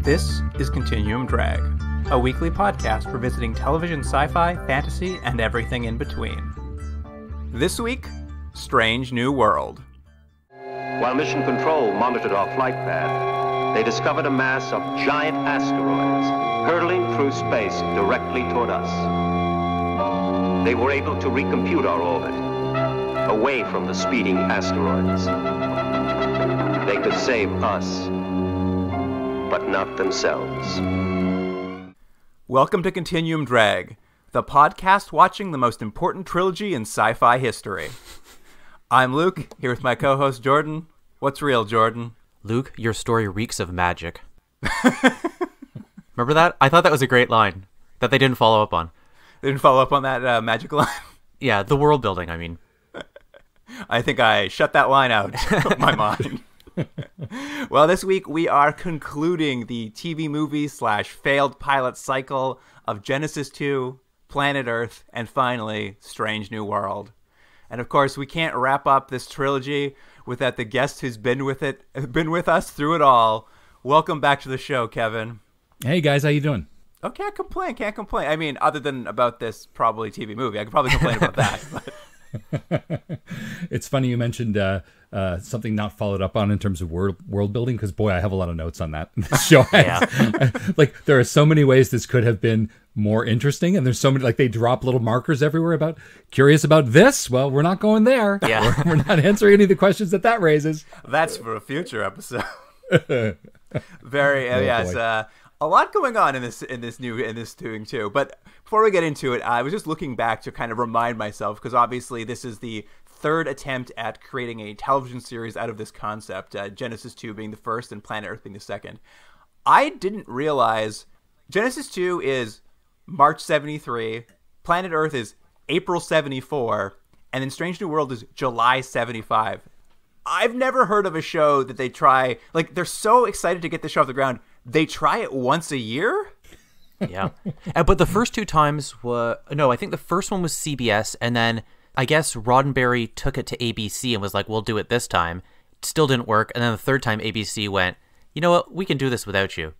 This is Continuum Drag, a weekly podcast revisiting television sci fi, fantasy, and everything in between. This week, Strange New World. While Mission Control monitored our flight path, they discovered a mass of giant asteroids hurtling through space directly toward us. They were able to recompute our orbit away from the speeding asteroids. They could save us, but not themselves. Welcome to Continuum Drag, the podcast watching the most important trilogy in sci fi history. I'm Luke, here with my co host Jordan. What's real, Jordan? Luke, your story reeks of magic. Remember that? I thought that was a great line that they didn't follow up on. They didn't follow up on that uh, magic line? yeah, the world building, I mean. I think I shut that line out of my mind. well, this week we are concluding the TV movie slash failed pilot cycle of Genesis 2, Planet Earth, and finally, Strange New World. And of course, we can't wrap up this trilogy without the guest who's been with it, been with us through it all. Welcome back to the show, Kevin. Hey guys, how you doing? Oh, can't complain, can't complain. I mean, other than about this probably TV movie, I could probably complain about that. it's funny you mentioned uh, uh, something not followed up on in terms of world world building because boy, I have a lot of notes on that show. yeah. like there are so many ways this could have been more interesting. And there's so many, like they drop little markers everywhere about curious about this. Well, we're not going there. Yeah. We're, we're not answering any of the questions that that raises. That's for a future episode. Very, uh, oh, yes. Uh, a lot going on in this in this new in this doing too. But before we get into it, I was just looking back to kind of remind myself because obviously this is the third attempt at creating a television series out of this concept. Uh, Genesis Two being the first and Planet Earth being the second. I didn't realize Genesis Two is March 73, Planet Earth is April 74, and then Strange New World is July 75. I've never heard of a show that they try like they're so excited to get the show off the ground. They try it once a year. yeah, uh, but the first two times were no. I think the first one was CBS, and then I guess Roddenberry took it to ABC and was like, "We'll do it this time." Still didn't work, and then the third time ABC went, "You know what? We can do this without you."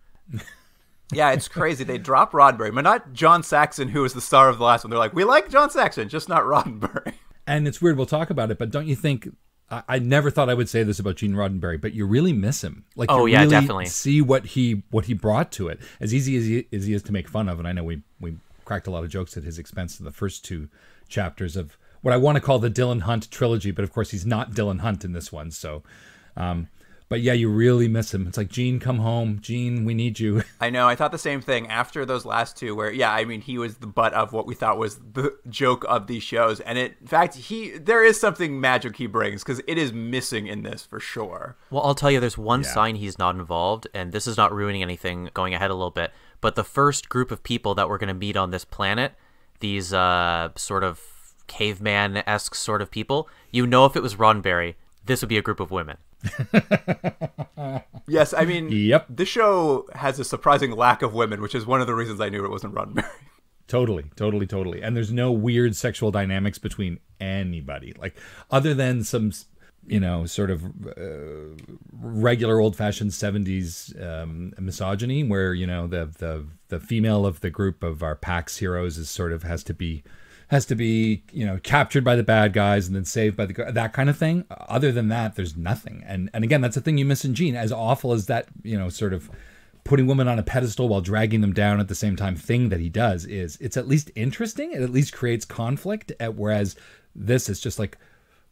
yeah, it's crazy. They drop Roddenberry, but not John Saxon, who was the star of the last one. They're like, we like John Saxon, just not Roddenberry. And it's weird. We'll talk about it, but don't you think? I, never thought I would say this about Gene Roddenberry, but you really miss him. Like, oh yeah, really definitely. See what he what he brought to it. As easy as he, as he is to make fun of, and I know we we cracked a lot of jokes at his expense in the first two chapters of what I want to call the Dylan Hunt trilogy, but of course he's not Dylan Hunt in this one. So, um, but yeah, you really miss him. It's like Gene, come home. Gene, we need you. I know. I thought the same thing after those last two, where yeah, I mean, he was the butt of what we thought was the joke of these shows, and it, in fact, he there is something magic he brings because it is missing in this for sure. Well, I'll tell you, there's one yeah. sign he's not involved, and this is not ruining anything. Going ahead a little bit, but the first group of people that we're going to meet on this planet, these uh, sort of caveman esque sort of people, you know, if it was Roddenberry, this would be a group of women. yes, I mean, yep. This show has a surprising lack of women, which is one of the reasons I knew it wasn't Roddenberry. Totally, totally, totally. And there's no weird sexual dynamics between anybody, like other than some, you know, sort of uh, regular old-fashioned '70s um, misogyny, where you know the the the female of the group of our PAX heroes is sort of has to be has to be you know captured by the bad guys and then saved by the that kind of thing. Other than that, there's nothing. And and again, that's the thing you miss in Gene. As awful as that, you know, sort of putting women on a pedestal while dragging them down at the same time thing that he does is it's at least interesting. It at least creates conflict. Whereas this is just like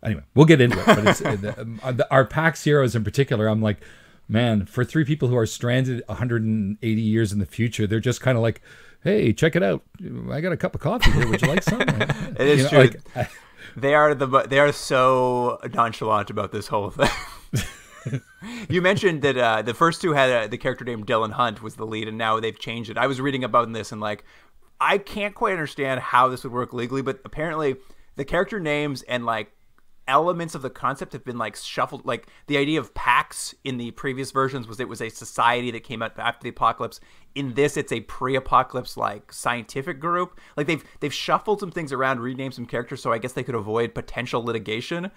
anyway, we'll get into it. But it's, the, um, uh, the, our PAX heroes in particular, I'm like, man, for three people who are stranded 180 years in the future, they're just kind of like hey, check it out. I got a cup of coffee here. Would you like some? it is know, true. Like, I, they are the they are so nonchalant about this whole thing. you mentioned that uh, the first two had a, uh, the character named Dylan Hunt was the lead, and now they've changed it. I was reading about this and like, I can't quite understand how this would work legally, but apparently the character names and like elements of the concept have been like shuffled like the idea of pax in the previous versions was it was a society that came out after the apocalypse in this it's a pre-apocalypse like scientific group like they've they've shuffled some things around renamed some characters so i guess they could avoid potential litigation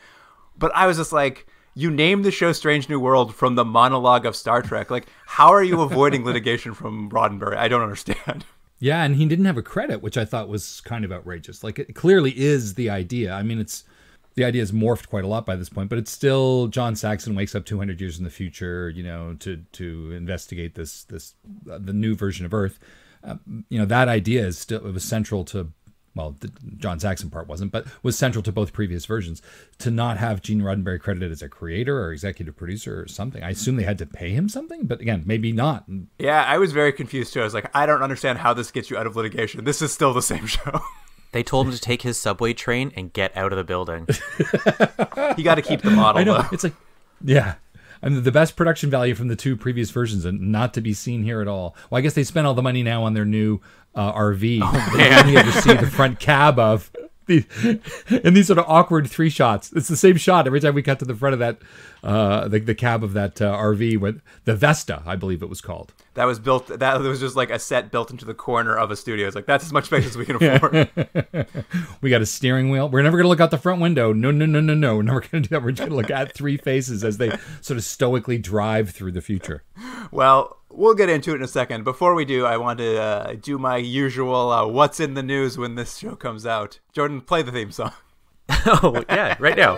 but i was just like you named the show strange new world from the monologue of star trek like how are you avoiding litigation from roddenberry i don't understand yeah and he didn't have a credit which i thought was kind of outrageous like it clearly is the idea i mean it's the idea has morphed quite a lot by this point, but it's still John Saxon wakes up 200 years in the future, you know, to to investigate this this uh, the new version of Earth. Uh, you know, that idea is still it was central to well, the John Saxon part wasn't, but was central to both previous versions. To not have Gene Roddenberry credited as a creator or executive producer or something, I assume they had to pay him something, but again, maybe not. Yeah, I was very confused too. I was like, I don't understand how this gets you out of litigation. This is still the same show. They told him to take his subway train and get out of the building. you got to keep the model. I know. Though. It's like, yeah. I mean, the best production value from the two previous versions and not to be seen here at all. Well, I guess they spent all the money now on their new uh, RV. Oh, man. you ever see the front cab of the, these sort of awkward three shots. It's the same shot every time we cut to the front of that, uh, the, the cab of that uh, RV, with the Vesta, I believe it was called. That was built. That was just like a set built into the corner of a studio. It's like that's as much space as we can afford. we got a steering wheel. We're never gonna look out the front window. No, no, no, no, no. We're never gonna do that. We're just gonna look at three faces as they sort of stoically drive through the future. Well, we'll get into it in a second. Before we do, I want to uh, do my usual uh, "What's in the news" when this show comes out. Jordan, play the theme song. oh yeah, right now.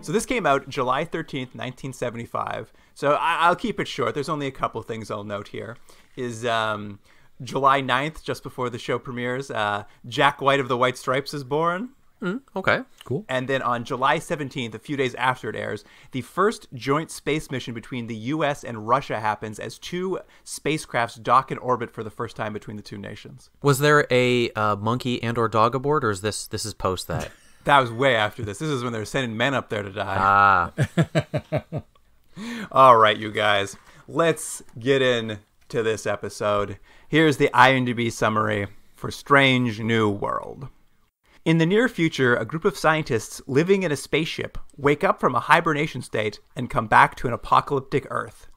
so this came out July 13th, 1975. So I- will keep it short. There's only a couple things I'll note here. Is um, July 9th, just before the show premieres, uh, Jack White of the White Stripes is born. Mm, okay, cool. And then on July 17th, a few days after it airs, the first joint space mission between the U.S. and Russia happens as two spacecrafts dock in orbit for the first time between the two nations. Was there a uh, monkey and/or dog aboard, or is this this is post that? that was way after this. This is when they're sending men up there to die. Ah. All right, you guys, let's get in to this episode, here's the IMDb summary for Strange New World. In the near future, a group of scientists living in a spaceship wake up from a hibernation state and come back to an apocalyptic Earth.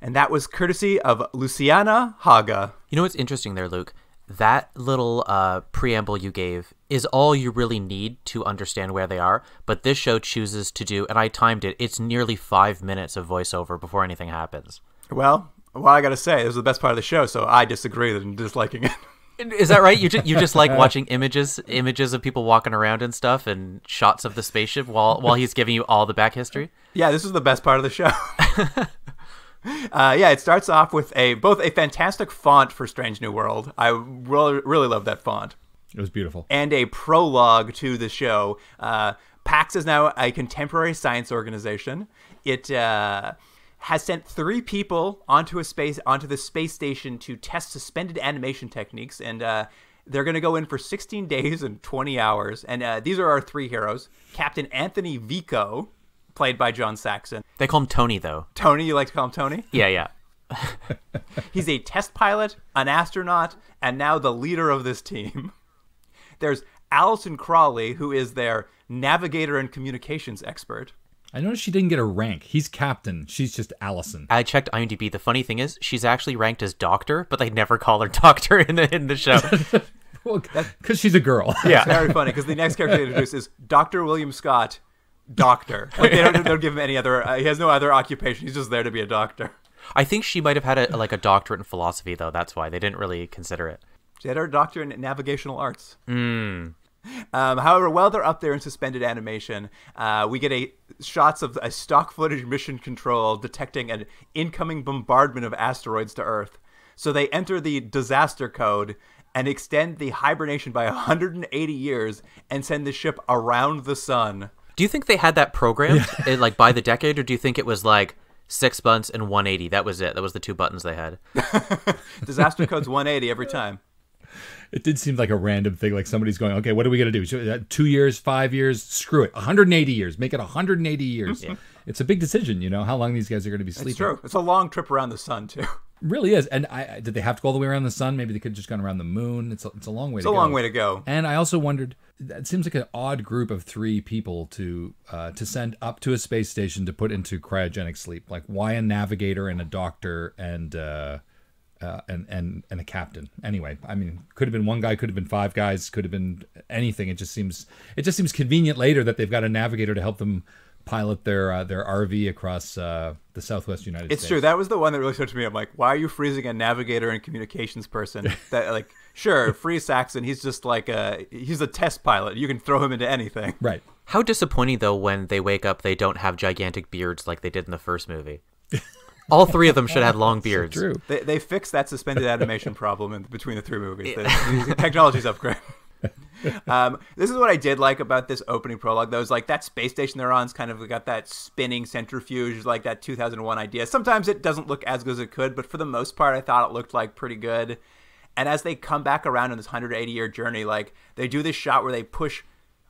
And that was courtesy of Luciana Haga. You know what's interesting there, Luke? That little uh, preamble you gave is all you really need to understand where they are. But this show chooses to do, and I timed it, it's nearly five minutes of voiceover before anything happens. Well, well, I gotta say, this is the best part of the show, so I disagree with disliking it. Is that right? You just, you just like watching images images of people walking around and stuff, and shots of the spaceship while while he's giving you all the back history. Yeah, this is the best part of the show. uh, yeah, it starts off with a both a fantastic font for Strange New World. I really, really love that font. It was beautiful. And a prologue to the show. Uh, PAX is now a contemporary science organization. It. Uh, has sent three people onto a space onto the space station to test suspended animation techniques, and uh, they're going to go in for 16 days and 20 hours. And uh, these are our three heroes: Captain Anthony Vico, played by John Saxon. They call him Tony, though. Tony, you like to call him Tony? Yeah, yeah. He's a test pilot, an astronaut, and now the leader of this team. There's Allison Crawley, who is their navigator and communications expert. I noticed she didn't get a rank. He's captain. She's just Allison. I checked IMDb. The funny thing is, she's actually ranked as doctor, but they never call her doctor in the in the show. well, because she's a girl. Yeah, very funny. Because the next character they introduce is Doctor William Scott, doctor. Like they, don't, they don't give him any other. Uh, he has no other occupation. He's just there to be a doctor. I think she might have had a like a doctorate in philosophy though. That's why they didn't really consider it. She had her doctorate in navigational arts. Mm. Um, however, while they're up there in suspended animation, uh, we get a shots of a stock footage mission control detecting an incoming bombardment of asteroids to Earth. So they enter the disaster code and extend the hibernation by 180 years and send the ship around the sun. Do you think they had that programmed yeah. in, like by the decade, or do you think it was like? Six months and 180. That was it. That was the two buttons they had. disaster code's 180 every time it did seem like a random thing. Like somebody's going, okay, what are we gonna do? Uh, two years, five years? Screw it. 180 years. Make it 180 years. Yeah. It's a big decision, you know, how long these guys are gonna be sleeping. It's true. It's a long trip around the sun too. Really is. And I did they have to go all the way around the sun? Maybe they could have just gone around the moon. It's a, it's a long way. It's to a go. long way to go. And I also wondered. It seems like an odd group of three people to uh, to send up to a space station to put into cryogenic sleep. Like why a navigator and a doctor and uh, uh, and and and a captain. Anyway, I mean, could have been one guy, could have been five guys, could have been anything. It just seems it just seems convenient later that they've got a navigator to help them pilot their uh, their RV across uh, the Southwest United it's States. It's true. That was the one that really stood to me. I'm like, why are you freezing a navigator and communications person? That like, sure, free Saxon. He's just like a he's a test pilot. You can throw him into anything. Right. How disappointing though when they wake up, they don't have gigantic beards like they did in the first movie. All three of them should have long beards. So true. They, they fixed that suspended animation problem in, between the three movies. The, the technology's upgrade. Um, this is what I did like about this opening prologue, though. Is like that space station they're on's kind of got that spinning centrifuge, like that 2001 idea. Sometimes it doesn't look as good as it could, but for the most part, I thought it looked like pretty good. And as they come back around on this 180 year journey, like they do this shot where they push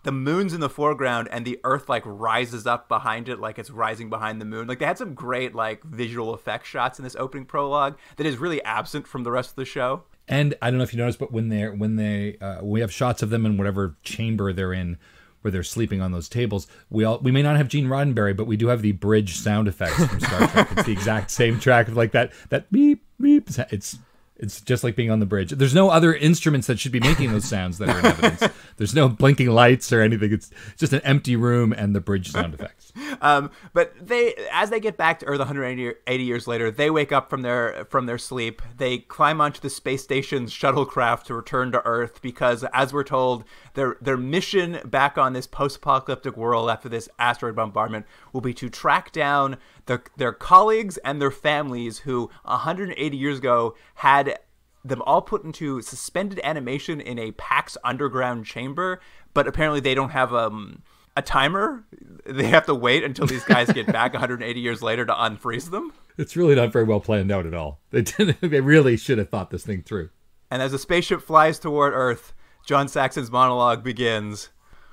the moon's in the foreground and the earth like rises up behind it like it's rising behind the moon. Like they had some great like visual effect shots in this opening prologue that is really absent from the rest of the show. And I don't know if you noticed, but when they're when they uh, we have shots of them in whatever chamber they're in, where they're sleeping on those tables. We all we may not have Gene Roddenberry, but we do have the bridge sound effects from Star Trek. It's the exact same track of like that that beep beep. It's it's just like being on the bridge. There's no other instruments that should be making those sounds that are in evidence. There's no blinking lights or anything. It's just an empty room and the bridge sound effects. um, but they, as they get back to Earth 180 years later, they wake up from their from their sleep. They climb onto the space station's shuttlecraft to return to Earth because, as we're told, their their mission back on this post-apocalyptic world after this asteroid bombardment will be to track down their their colleagues and their families who 180 years ago had them all put into suspended animation in a PAX underground chamber, but apparently they don't have um a timer. They have to wait until these guys get back 180 years later to unfreeze them. It's really not very well planned out at all. They didn't, they really should have thought this thing through. And as the spaceship flies toward Earth, John Saxon's monologue begins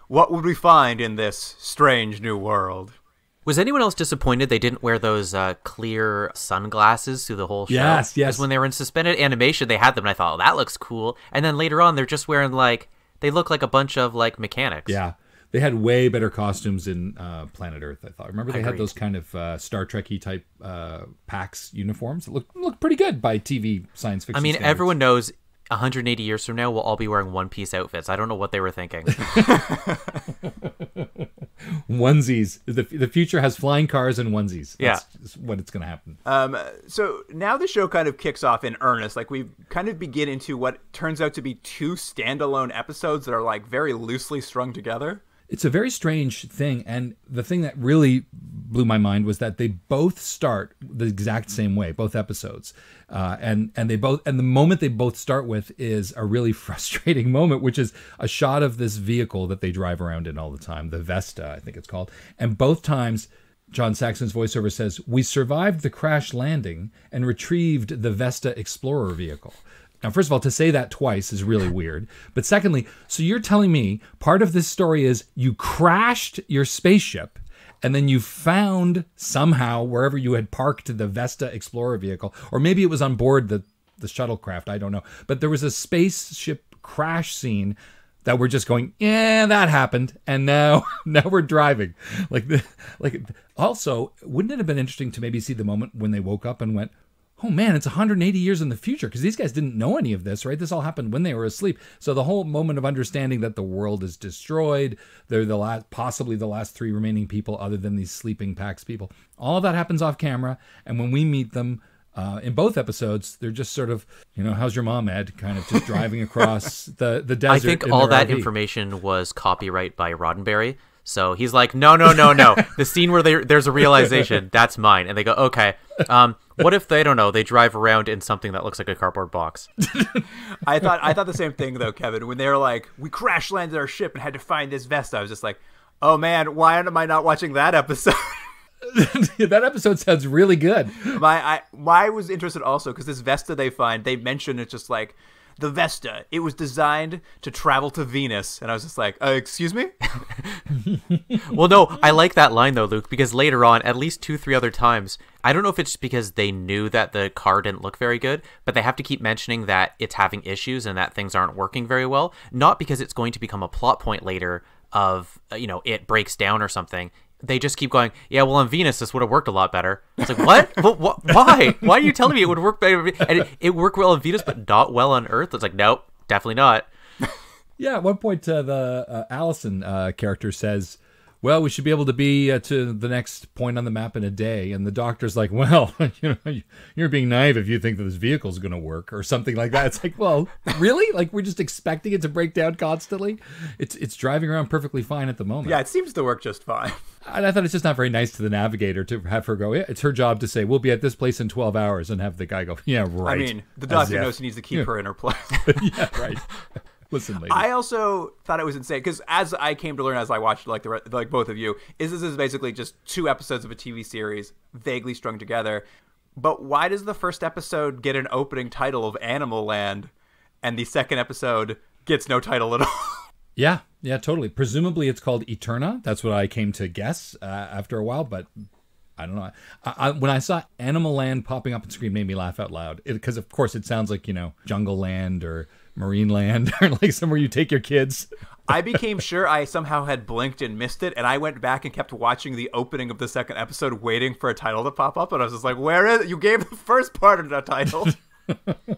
What would we find in this strange new world? Was anyone else disappointed they didn't wear those uh, clear sunglasses through the whole show? Yes, yes. Because when they were in suspended animation, they had them, and I thought, oh, that looks cool. And then later on, they're just wearing like they look like a bunch of like mechanics. Yeah, they had way better costumes in uh, Planet Earth. I thought. Remember they Agreed. had those kind of uh, Star Trekky type uh, packs uniforms that looked looked pretty good by TV science fiction. I mean, standards. everyone knows 180 years from now, we'll all be wearing one piece outfits. I don't know what they were thinking. onesies. The, the future has flying cars and onesies. That's yeah. what it's going to happen. Um, so now the show kind of kicks off in earnest. Like we kind of begin into what turns out to be two standalone episodes that are like very loosely strung together. It's a very strange thing. And the thing that really blew my mind was that they both start the exact same way, both episodes. Uh, and, and they both, and the moment they both start with is a really frustrating moment, which is a shot of this vehicle that they drive around in all the time, the Vesta, I think it's called. And both times, John Saxon's voiceover says, We survived the crash landing and retrieved the Vesta Explorer vehicle. Now, first of all, to say that twice is really weird. But secondly, so you're telling me part of this story is you crashed your spaceship and then you found somehow wherever you had parked the Vesta Explorer vehicle, or maybe it was on board the, the shuttlecraft, I don't know. But there was a spaceship crash scene that we're just going, yeah, that happened, and now now we're driving. Like the like also, wouldn't it have been interesting to maybe see the moment when they woke up and went, oh man, it's 180 years in the future because these guys didn't know any of this, right? This all happened when they were asleep. So the whole moment of understanding that the world is destroyed, they're the last, possibly the last three remaining people other than these sleeping Pax people. All of that happens off camera, and when we meet them. Uh, in both episodes, they're just sort of, you know, how's your mom, Ed? Kind of just driving across the, the desert. I think all that RV. information was copyright by Roddenberry so he's like, no, no, no, no. the scene where they, there's a realization, that's mine. And they go, okay. Um, what if they don't know? They drive around in something that looks like a cardboard box. I thought I thought the same thing though, Kevin. When they were like, we crash landed our ship and had to find this vest, I was just like, oh man, why am I not watching that episode? that episode sounds really good. My I my was interested also because this Vesta they find they mention it's just like the Vesta. It was designed to travel to Venus. And I was just like, uh, excuse me? well, no, I like that line though, Luke, because later on, at least two, three other times, I don't know if it's just because they knew that the car didn't look very good, but they have to keep mentioning that it's having issues and that things aren't working very well, not because it's going to become a plot point later of uh, you know it breaks down or something they just keep going, yeah, well, on Venus, this would have worked a lot better. It's like, what? what? Why? Why are you telling me it would work better? And it, it, worked well on Venus, but not well on Earth? It's like, nope, definitely not. yeah, at one point, uh, the uh, Allison uh, character says, well, we should be able to be uh, to the next point on the map in a day. And the doctor's like, well, you know, you're being naive if you think that this vehicle's going to work or something like that. It's like, well, really? Like we're just expecting it to break down constantly? It's it's driving around perfectly fine at the moment. Yeah, it seems to work just fine. And I thought it's just not very nice to the navigator to have her go. Yeah, it's her job to say we'll be at this place in 12 hours, and have the guy go, yeah, right. I mean, the doctor knows he needs to keep yeah. her in her place. yeah, right. Listen, lady. I also thought it was insane because as I came to learn as I watched like the like both of you, is this is basically just two episodes of a TV series vaguely strung together. But why does the first episode get an opening title of Animal Land, and the second episode gets no title at all? Yeah, yeah, totally. Presumably, it's called Eterna. That's what I came to guess uh, after a while, but I don't know. I, I, when I saw Animal Land popping up on screen, made me laugh out loud because, of course, it sounds like you know Jungle Land or marine land or like somewhere you take your kids. I became sure I somehow had blinked and missed it, and I went back and kept watching the opening of the second episode, waiting for a title to pop up, and I was just like, "Where is it? You gave the first part of the title."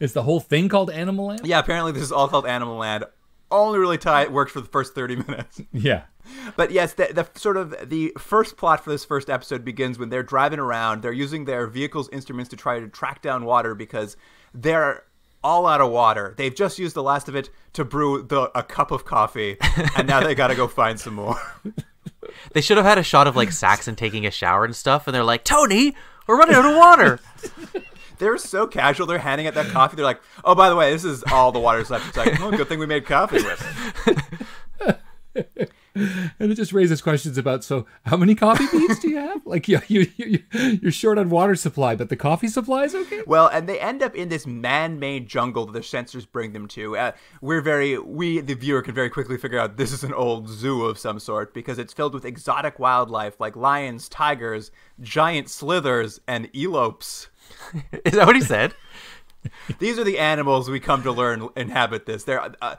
is the whole thing called Animal Land? Yeah, apparently this is all called Animal Land. Only really tight worked for the first thirty minutes. Yeah, but yes, the, the, sort of the first plot for this first episode begins when they're driving around. They're using their vehicle's instruments to try to track down water because they're all out of water. They've just used the last of it to brew the a cup of coffee, and now they got to go find some more. they should have had a shot of like Saxon taking a shower and stuff, and they're like, Tony, we're running out of water. they're so casual. They're handing out that coffee. They're like, oh, by the way, this is all the water's left. It's like, oh, good thing we made coffee with and it just raises questions about so how many coffee beans do you have like yeah you, you you're short on water supply but the coffee supply is okay well and they end up in this man-made jungle that the sensors bring them to uh, we're very we the viewer can very quickly figure out this is an old zoo of some sort because it's filled with exotic wildlife like lions tigers giant slithers and elopes is that what he said these are the animals we come to learn inhabit this. They're uh,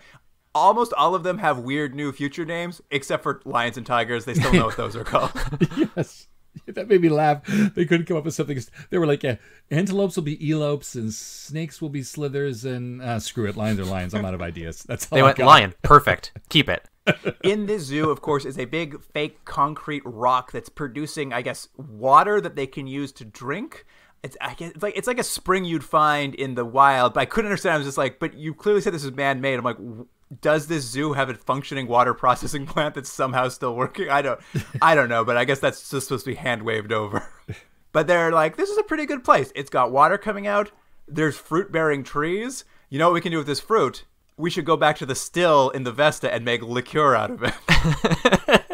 almost all of them have weird new future names, except for lions and tigers. They still know what those are called. yes. That made me laugh. They couldn't come up with something. They were like, yeah, antelopes will be elopes and snakes will be slithers and uh, screw it. Lions are lions. I'm out of ideas. That's all They I went got. lion. Perfect. Keep it. In this zoo, of course, is a big fake concrete rock that's producing, I guess, water that they can use to drink it's, guess, it's like it's like a spring you'd find in the wild. But I couldn't understand. I was just like, but you clearly said this is man made. I'm like, does this zoo have a functioning water processing plant that's somehow still working? I don't I don't know, but I guess that's just supposed to be hand waved over. But they're like, this is a pretty good place. It's got water coming out. There's fruit bearing trees. You know what we can do with this fruit? We should go back to the still in the Vesta and make liqueur out of it.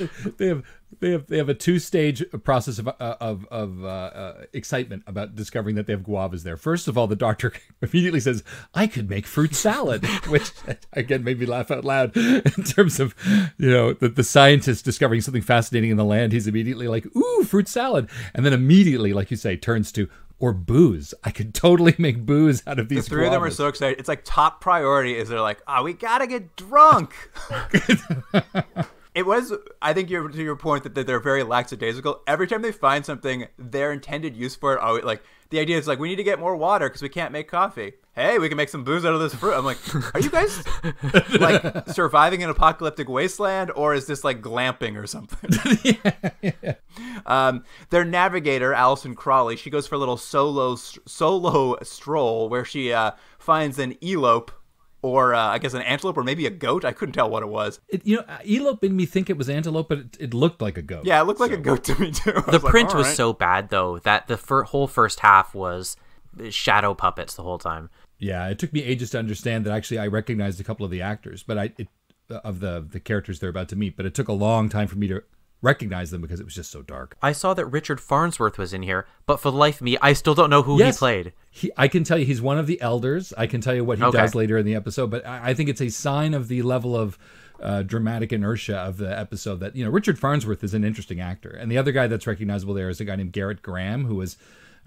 they have they have they have a two stage process of uh, of, of uh, uh, excitement about discovering that they have guavas there. First of all, the doctor immediately says, "I could make fruit salad," which again made me laugh out loud in terms of you know the, the scientist discovering something fascinating in the land. He's immediately like, "Ooh, fruit salad," and then immediately, like you say, turns to, or booze. I could totally make booze out of these. The three guavas. of them are so excited. It's like top priority is they're like, oh, we gotta get drunk it was i think you're to your point that, that they're very lackadaisical every time they find something their intended use for it always like the idea is like we need to get more water because we can't make coffee hey we can make some booze out of this fruit i'm like are you guys like surviving an apocalyptic wasteland or is this like glamping or something yeah, yeah. Um, their navigator allison crawley she goes for a little solo solo stroll where she uh, finds an elope or uh, I guess an antelope or maybe a goat. I couldn't tell what it was. It, you know, uh, elope made me think it was antelope, but it, it looked like a goat. Yeah, it looked so. like a goat to me too. the was print like, was right. so bad though that the fir- whole first half was shadow puppets the whole time. Yeah, it took me ages to understand that. Actually, I recognized a couple of the actors, but I it, uh, of the the characters they're about to meet, but it took a long time for me to recognize them because it was just so dark. I saw that Richard Farnsworth was in here, but for the life of me, I still don't know who yes, he played. He, I can tell you he's one of the elders. I can tell you what he okay. does later in the episode, but I, I, think it's a sign of the level of uh, dramatic inertia of the episode that, you know, Richard Farnsworth is an interesting actor. And the other guy that's recognizable there is a guy named Garrett Graham, who was.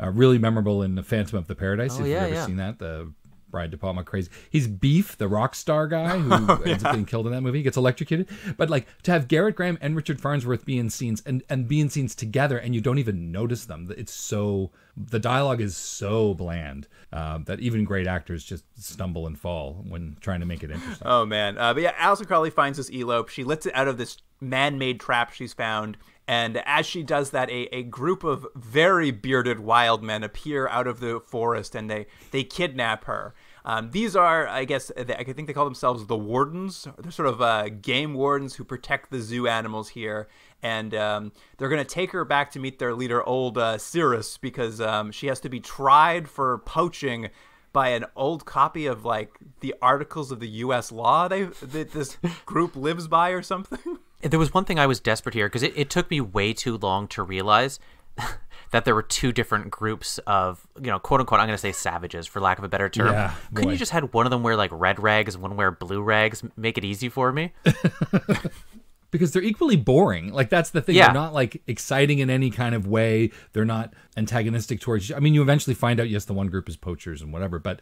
Uh, really memorable in the Phantom of the Paradise. Oh, if yeah, you've ever yeah. seen that, the Brian De Palma crazy. He's Beef, the rock star guy who oh, yeah. ends up getting killed in that movie, gets electrocuted. But like to have Garrett Graham and Richard Farnsworth be in scenes and, and be in scenes together and you don't even notice them. It's so, the dialogue is so bland uh, that even great actors just stumble and fall when trying to make it interesting. Oh man. Uh, but yeah, Allison Crowley finds this elope. She lets it out of this man made trap she's found and as she does that, a, a group of very bearded wild men appear out of the forest and they, they kidnap her. Um, these are, I guess, I think they call themselves the wardens. They're sort of uh, game wardens who protect the zoo animals here. And um, they're going to take her back to meet their leader, old uh, Cirrus, because um, she has to be tried for poaching by an old copy of like the articles of the U.S. law they that this group lives by or something. There was one thing I was desperate here because it, it took me way too long to realize that there were two different groups of you know quote unquote I'm going to say savages for lack of a better term. Yeah, Couldn't you just had one of them wear like red rags, one wear blue rags? Make it easy for me. because they're equally boring. Like that's the thing. Yeah. They're not like exciting in any kind of way. They're not antagonistic towards you. I mean, you eventually find out yes, the one group is poachers and whatever, but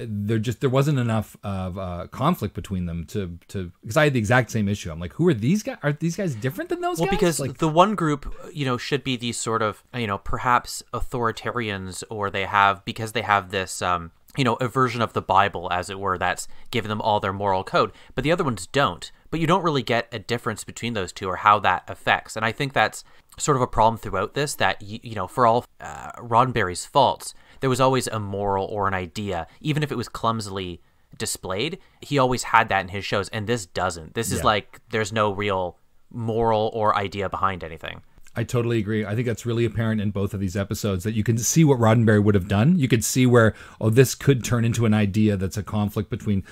there just there wasn't enough of uh, conflict between them to to because I had the exact same issue. I'm like, who are these guys? Are these guys different than those well, guys? because like, the one group you know should be these sort of you know perhaps authoritarians or they have because they have this um, you know aversion of the Bible as it were that's giving them all their moral code, but the other ones don't. But you don't really get a difference between those two or how that affects. And I think that's sort of a problem throughout this that you, you know for all uh, Roddenberry's faults there was always a moral or an idea, even if it was clumsily displayed. He always had that in his shows, and this doesn't. This is yeah. like there's no real moral or idea behind anything. I totally agree. I think that's really apparent in both of these episodes that you can see what Roddenberry would have done. You could see where, oh, this could turn into an idea that's a conflict between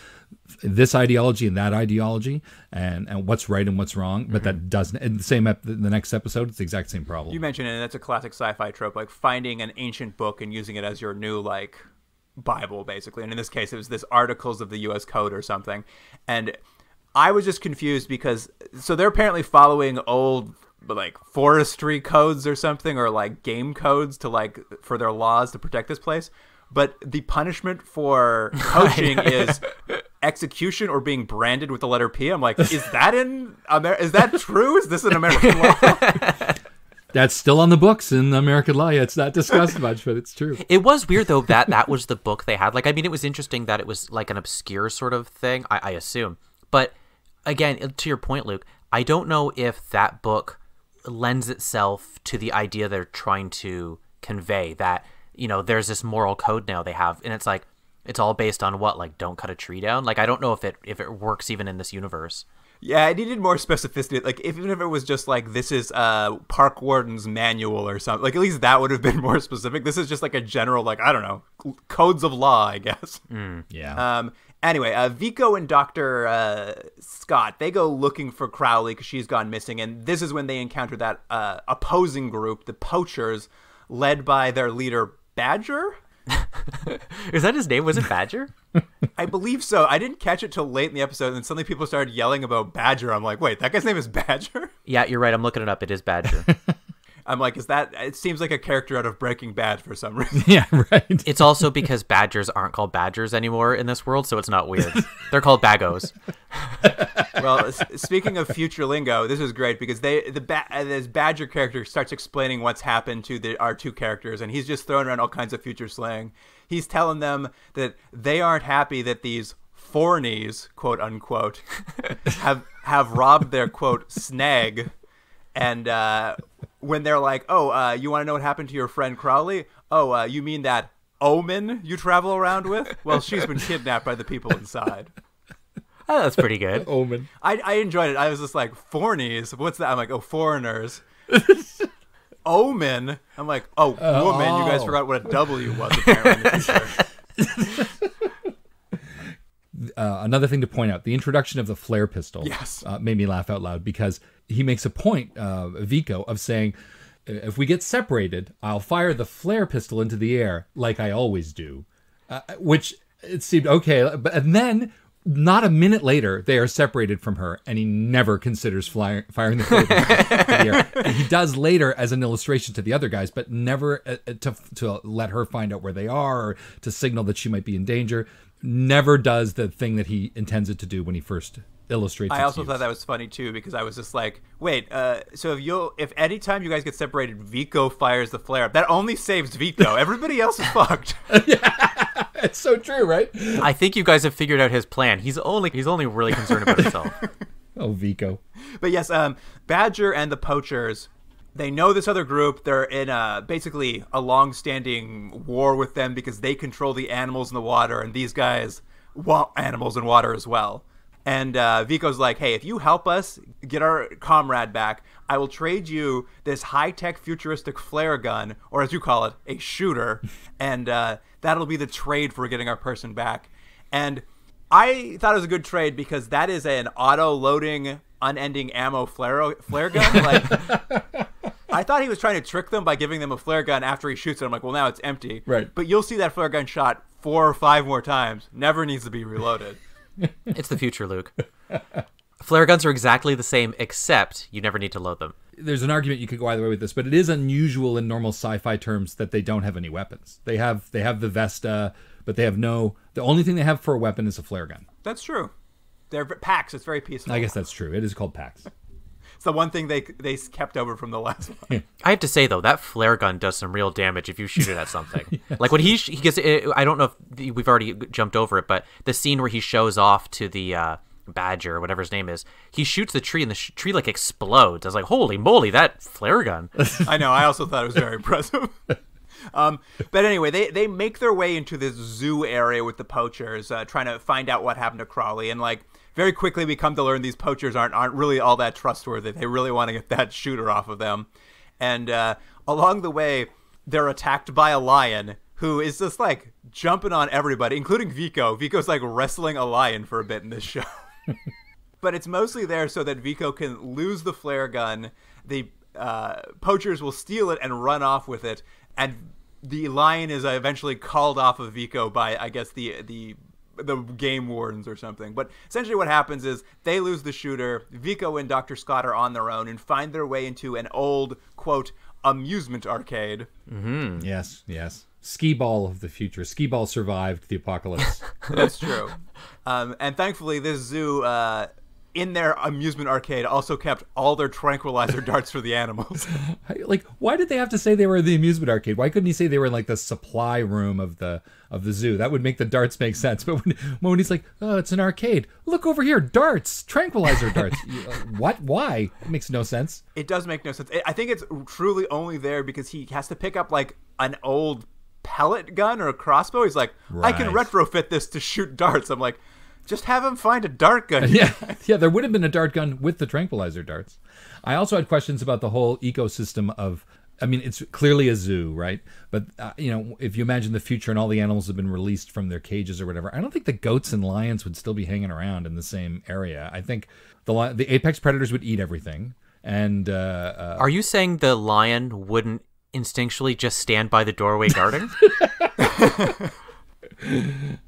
this ideology and that ideology and, and what's right and what's wrong. But mm-hmm. that doesn't, in the same, ep- the next episode, it's the exact same problem. You mentioned it, and that's a classic sci fi trope, like finding an ancient book and using it as your new, like, Bible, basically. And in this case, it was this Articles of the U.S. Code or something. And I was just confused because so they're apparently following old like forestry codes or something or like game codes to like for their laws to protect this place but the punishment for coaching is execution or being branded with the letter P. I'm like, is that in America? Is that true? Is this an American law? That's still on the books in American law. Yeah, it's not discussed much, but it's true. It was weird though that that was the book they had. Like, I mean, it was interesting that it was like an obscure sort of thing. I, I assume, but again, to your point, Luke, I don't know if that book lends itself to the idea they're trying to convey that you know there's this moral code now they have and it's like it's all based on what like don't cut a tree down like i don't know if it if it works even in this universe yeah i needed more specificity like if, even if it was just like this is uh park warden's manual or something like at least that would have been more specific this is just like a general like i don't know codes of law i guess mm, yeah um Anyway, uh, Vico and Dr. Uh, Scott, they go looking for Crowley because she's gone missing. And this is when they encounter that uh, opposing group, the Poachers, led by their leader, Badger. is that his name? Was it Badger? I believe so. I didn't catch it till late in the episode, and then suddenly people started yelling about Badger. I'm like, wait, that guy's name is Badger? Yeah, you're right. I'm looking it up. It is Badger. I'm like, is that? It seems like a character out of Breaking Bad for some reason. Yeah, right. It's also because badgers aren't called badgers anymore in this world, so it's not weird. They're called bagos. well, speaking of future lingo, this is great because they the ba- uh, this badger character starts explaining what's happened to the, our two characters, and he's just throwing around all kinds of future slang. He's telling them that they aren't happy that these foreignies, quote unquote, have have robbed their quote snag, and uh, when they're like, "Oh, uh, you want to know what happened to your friend Crowley? Oh, uh, you mean that omen you travel around with? Well, she's been kidnapped by the people inside." Oh, that's pretty good. Omen. I, I enjoyed it. I was just like, "Fornies, what's that?" I'm like, "Oh, foreigners." omen. I'm like, "Oh, uh, woman." Oh. You guys forgot what a W was. Apparently. Uh, another thing to point out: the introduction of the flare pistol yes. Uh, made me laugh out loud because he makes a point, uh, Vico, of saying, if we get separated, I'll fire the flare pistol into the air like I always do, uh, which it seemed okay. But and then not a minute later, they are separated from her, and he never considers fly, firing the flare pistol the He does later as an illustration to the other guys, but never uh, uh to to let her find out where they are or to signal that she might be in danger. Never does the thing that he intends it to do when he first illustrates. I also use. thought that was funny too because I was just like, wait, uh, so if you if anytime you guys get separated, Vico fires the flare up. That only saves Vico. Everybody else is fucked. yeah, it's so true, right? I think you guys have figured out his plan. He's only he's only really concerned about himself. oh, Vico. But yes, um, Badger and the Poachers they know this other group. They're in a, basically a long-standing war with them because they control the animals in the water, and these guys want animals in water as well. And uh, Vico's like, hey, if you help us get our comrade back, I will trade you this high tech futuristic flare gun, or as you call it, a shooter. and uh, that'll be the trade for getting our person back. And I thought it was a good trade because that is an auto loading, unending ammo flare, flare gun. like, I thought he was trying to trick them by giving them a flare gun after he shoots it. I'm like, well, now it's empty. Right. But you'll see that flare gun shot four or five more times. Never needs to be reloaded it's the future, Luke. Flare guns are exactly the same, except you never need to load them. There's an argument you could go either way with this, but it is unusual in normal sci-fi terms that they don't have any weapons. They have they have the Vesta, but they have no. The only thing they have for a weapon is a flare gun. That's true. They're packs. It's very peaceful. I guess that's true. It is called packs the one thing they they kept over from the last one. I have to say though, that flare gun does some real damage if you shoot it at something. yes. Like when he because I don't know if we've already jumped over it, but the scene where he shows off to the. Uh, Badger or whatever his name is, he shoots the tree and the sh- tree like explodes. I was like, holy moly, that flare gun! I know. I also thought it was very impressive. Um, but anyway, they they make their way into this zoo area with the poachers, uh, trying to find out what happened to Crawley, and like very quickly we come to learn these poachers aren't aren't really all that trustworthy. They really want to get that shooter off of them, and uh, along the way they're attacked by a lion who is just like jumping on everybody, including Vico. Vico's like wrestling a lion for a bit in this show. but it's mostly there so that Vico can lose the flare gun. The uh, poachers will steal it and run off with it, and the lion is eventually called off of Vico by, I guess, the the the game wardens or something. But essentially, what happens is they lose the shooter. Vico and Dr. Scott are on their own and find their way into an old, quote, amusement arcade. Mm-hmm. Yes, yes. Ski ball of the future. Ski ball survived the apocalypse. That's true. Um, and thankfully, this zoo. Uh, in their amusement arcade also kept all their tranquilizer darts for the animals. like, why did they have to say they were the amusement arcade? Why couldn't he say they were in like the supply room of the of the zoo. That would make the darts make sense. But when, when he's like, oh, it's an arcade. Look over here, darts, tranquilizer darts. Uh, what? Why? It makes no sense. It does make no sense. I think it's truly only there because he has to pick up like an old pellet gun or a crossbow. He's like, right. I can retrofit this to shoot darts. I'm like, just have him find a dart gun. Yeah, yeah. There would have been a dart gun with the tranquilizer darts. I also had questions about the whole ecosystem of I mean, it's clearly a zoo, right? But uh, you know, if you imagine the future and all the animals have been released from their cages or whatever, I don't think the goats and lions would still be hanging around in the same area. I think the the apex predators would eat everything. And uh, uh, are you saying the lion wouldn't instinctually just stand by the doorway guarding?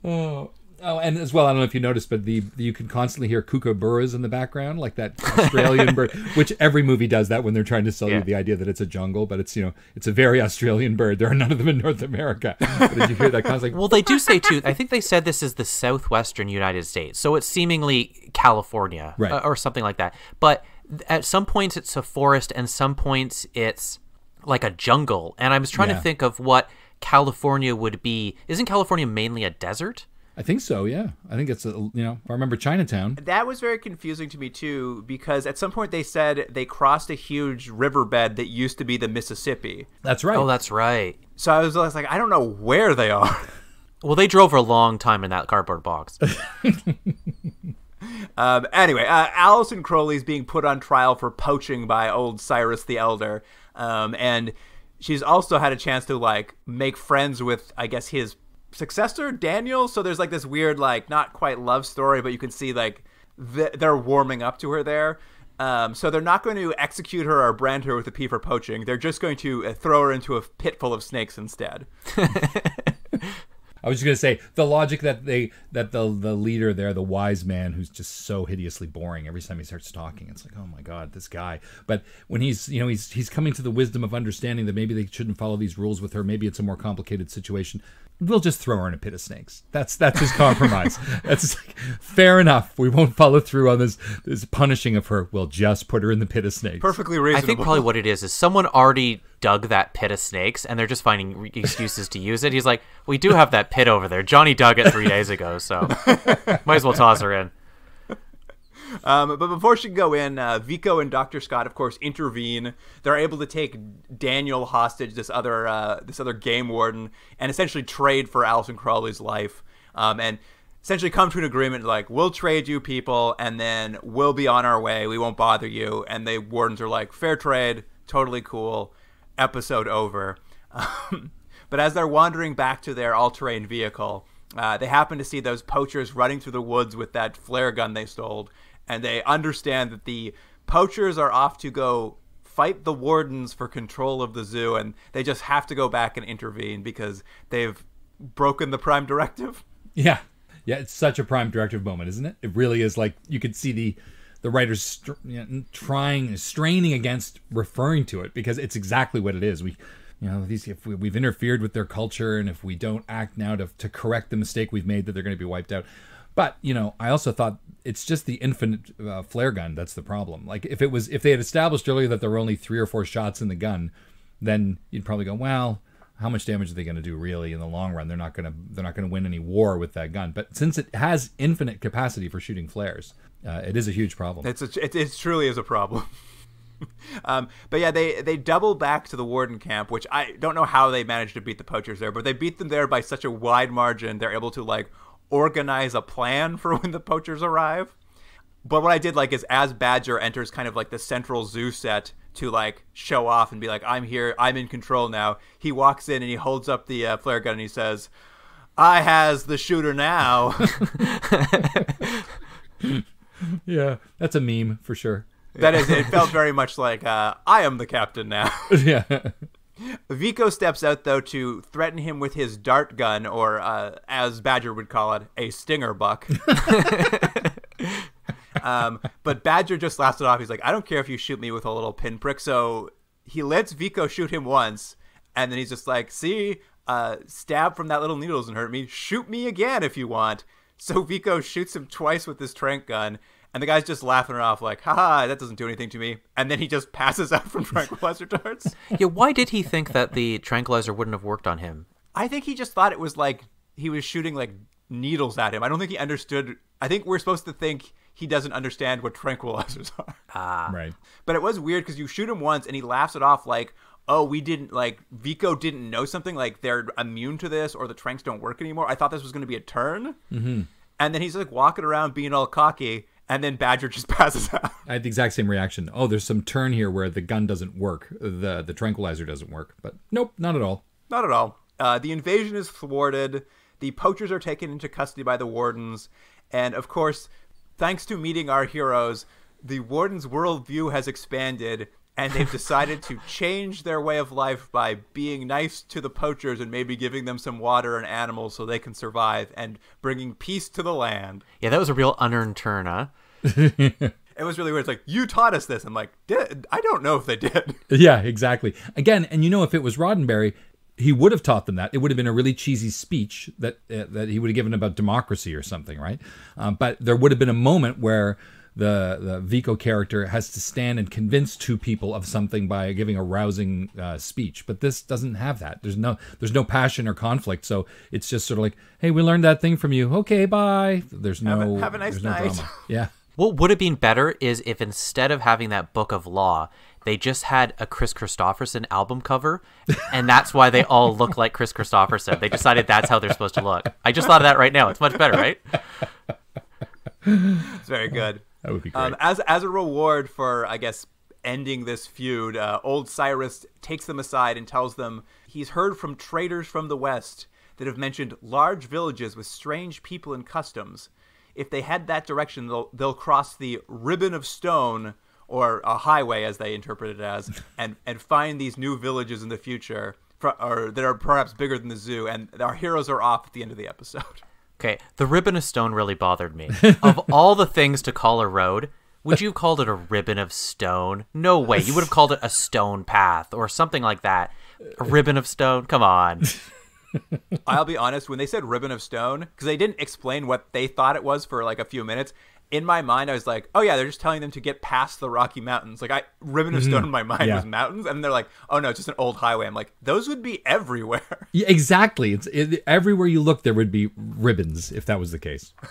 oh, Oh, and as well, I don't know if you noticed, but the you can constantly hear kookaburras in the background, like that Australian bird, which every movie does that when they're trying to sell yeah. you the idea that it's a jungle, but it's you know it's a very Australian bird. There are none of them in North America. But did you hear that? well, they do say too. I think they said this is the southwestern United States, so it's seemingly California right. uh, or something like that. But at some points it's a forest, and some points it's like a jungle. And I was trying yeah. to think of what California would be. Isn't California mainly a desert? I think so. Yeah, I think it's a, you know I remember Chinatown. That was very confusing to me too because at some point they said they crossed a huge riverbed that used to be the Mississippi. That's right. Oh, that's right. So I was, I was like, I don't know where they are. Well, they drove for a long time in that cardboard box. um, anyway, uh, Allison is being put on trial for poaching by old Cyrus the Elder, um, and she's also had a chance to like make friends with, I guess, his successor Daniel. So there's like this weird, like not quite love story, but you can see like th- they're warming up to her there. Um, so they're not going to execute her or brand her with a P for poaching. They're just going to uh, throw her into a pit full of snakes instead. I was just gonna say the logic that they that the the leader there, the wise man, who's just so hideously boring. Every time he starts talking, it's like, oh my god, this guy. But when he's you know he's he's coming to the wisdom of understanding that maybe they shouldn't follow these rules with her. Maybe it's a more complicated situation we'll just throw her in a pit of snakes. That's that's his compromise. that's like, fair enough. We won't follow through on this this punishing of her. We'll just put her in the pit of snakes. Perfectly reasonable. I think probably what it is is someone already dug that pit of snakes, and they're just finding excuses to use it. He's like, we do have that pit over there. Johnny dug it three days ago, so might as well toss her in. Um, but before she can go in, uh, Vico and Doctor Scott, of course, intervene. They're able to take Daniel hostage, this other uh, this other game warden, and essentially trade for Allison Crawley's life. Um, and essentially come to an agreement like we'll trade you people and then we'll be on our way we won't bother you and the wardens are like fair trade totally cool episode over um, but as they're wandering back to their all-terrain vehicle uh, they happen to see those poachers running through the woods with that flare gun they stole and they understand that the poachers are off to go fight the wardens for control of the zoo and they just have to go back and intervene because they've broken the prime directive. Yeah. Yeah, it's such a prime directive moment, isn't it? It really is like you could see the the writers str- you know, trying straining against referring to it because it's exactly what it is. We you know, these if we, have interfered with their culture and if we don't act now to to correct the mistake we've made that they're going to be wiped out. But you know, I also thought it's just the infinite uh, flare gun that's the problem. Like if it was if they had established earlier that there were only three or four shots in the gun, then you'd probably go, well, how much damage are they going to do really in the long run? They're not going to they're not going to win any war with that gun. But since it has infinite capacity for shooting flares, uh, it is a huge problem. It's a, it, it truly is a problem. um, but yeah, they they double back to the Warden camp, which I don't know how they managed to beat the poachers there, but they beat them there by such a wide margin. They're able to like organize a plan for when the poachers arrive. But what I did like is as Badger enters kind of like the central zoo set to like show off and be like, I'm here, I'm in control now. He walks in and he holds up the uh, flare gun and he says, I has the shooter now. yeah, that's a meme for sure. That is, it felt very much like, uh, I am the captain now. yeah. Vico steps out though to threaten him with his dart gun, or uh, as Badger would call it, a stinger buck. um, but Badger just laughs it off. He's like, "I don't care if you shoot me with a little pinprick." So he lets Vico shoot him once, and then he's just like, "See, uh, stab from that little needle doesn't hurt me. Shoot me again if you want." So Vico shoots him twice with his trank gun, and the guy's just laughing it off, like, ha, that doesn't do anything to me. And then he just passes out from tranquilizer darts. yeah, why did he think that the tranquilizer wouldn't have worked on him? I think he just thought it was like he was shooting like needles at him. I don't think he understood. I think we're supposed to think he doesn't understand what tranquilizers are. Ah. Right. But it was weird because you shoot him once and he laughs it off like, oh, we didn't like Vico didn't know something like they're immune to this or the tranks don't work anymore. I thought this was going to be a turn. Mm-hmm. And then he's like walking around being all cocky, and then Badger just passes out. I had the exact same reaction. Oh, there's some turn here where the gun doesn't work, the the tranquilizer doesn't work, but nope, not at all. Not at all. Uh, the invasion is thwarted. The poachers are taken into custody by the wardens, and of course, thanks to meeting our heroes, the wardens' worldview has expanded and they've decided to change their way of life by being nice to the poachers and maybe giving them some water and animals so they can survive and bringing peace to the land. Yeah, that was a real unearned turn, huh? it was really weird. It's like you taught us this. I'm like, did I don't know if they did. Yeah, exactly. Again, and you know, if it was Roddenberry, he would have taught them that. It would have been a really cheesy speech that uh, that he would have given about democracy or something, right? Um, but there would have been a moment where the the Vico character has to stand and convince two people of something by giving a rousing uh, speech. But this doesn't have that. There's no there's no passion or conflict. So it's just sort of like, hey, we learned that thing from you. Okay, bye. There's no have a, have a nice night. yeah. What would have been better is if instead of having that book of law, they just had a Chris Christopherson album cover, and that's why they all look like Chris Christopherson. They decided that's how they're supposed to look. I just thought of that right now. It's much better, right? It's very good. That would be um, great. Um, as as a reward for, I guess, ending this feud, uh, old Cyrus takes them aside and tells them he's heard from traders from the west that have mentioned large villages with strange people and customs if they head that direction, they'll they'll cross the ribbon of stone or a highway, as they interpret it as, and and find these new villages in the future, for, or that are perhaps bigger than the zoo. And our heroes are off at the end of the episode. Okay, the ribbon of stone really bothered me. of all the things to call a road, would you have called it a ribbon of stone? No way. You would have called it a stone path or something like that. A ribbon of stone? Come on. I'll be honest, when they said Ribbon of Stone, because they didn't explain what they thought it was for like a few minutes, in my mind I was like, oh yeah, they're just telling them to get past the Rocky Mountains. Like I Ribbon of mm-hmm. Stone in my mind yeah. was mountains, and they're like, oh no, it's just an old highway. I'm like, those would be everywhere. Yeah, exactly. It's it, everywhere you look, there would be ribbons if that was the case.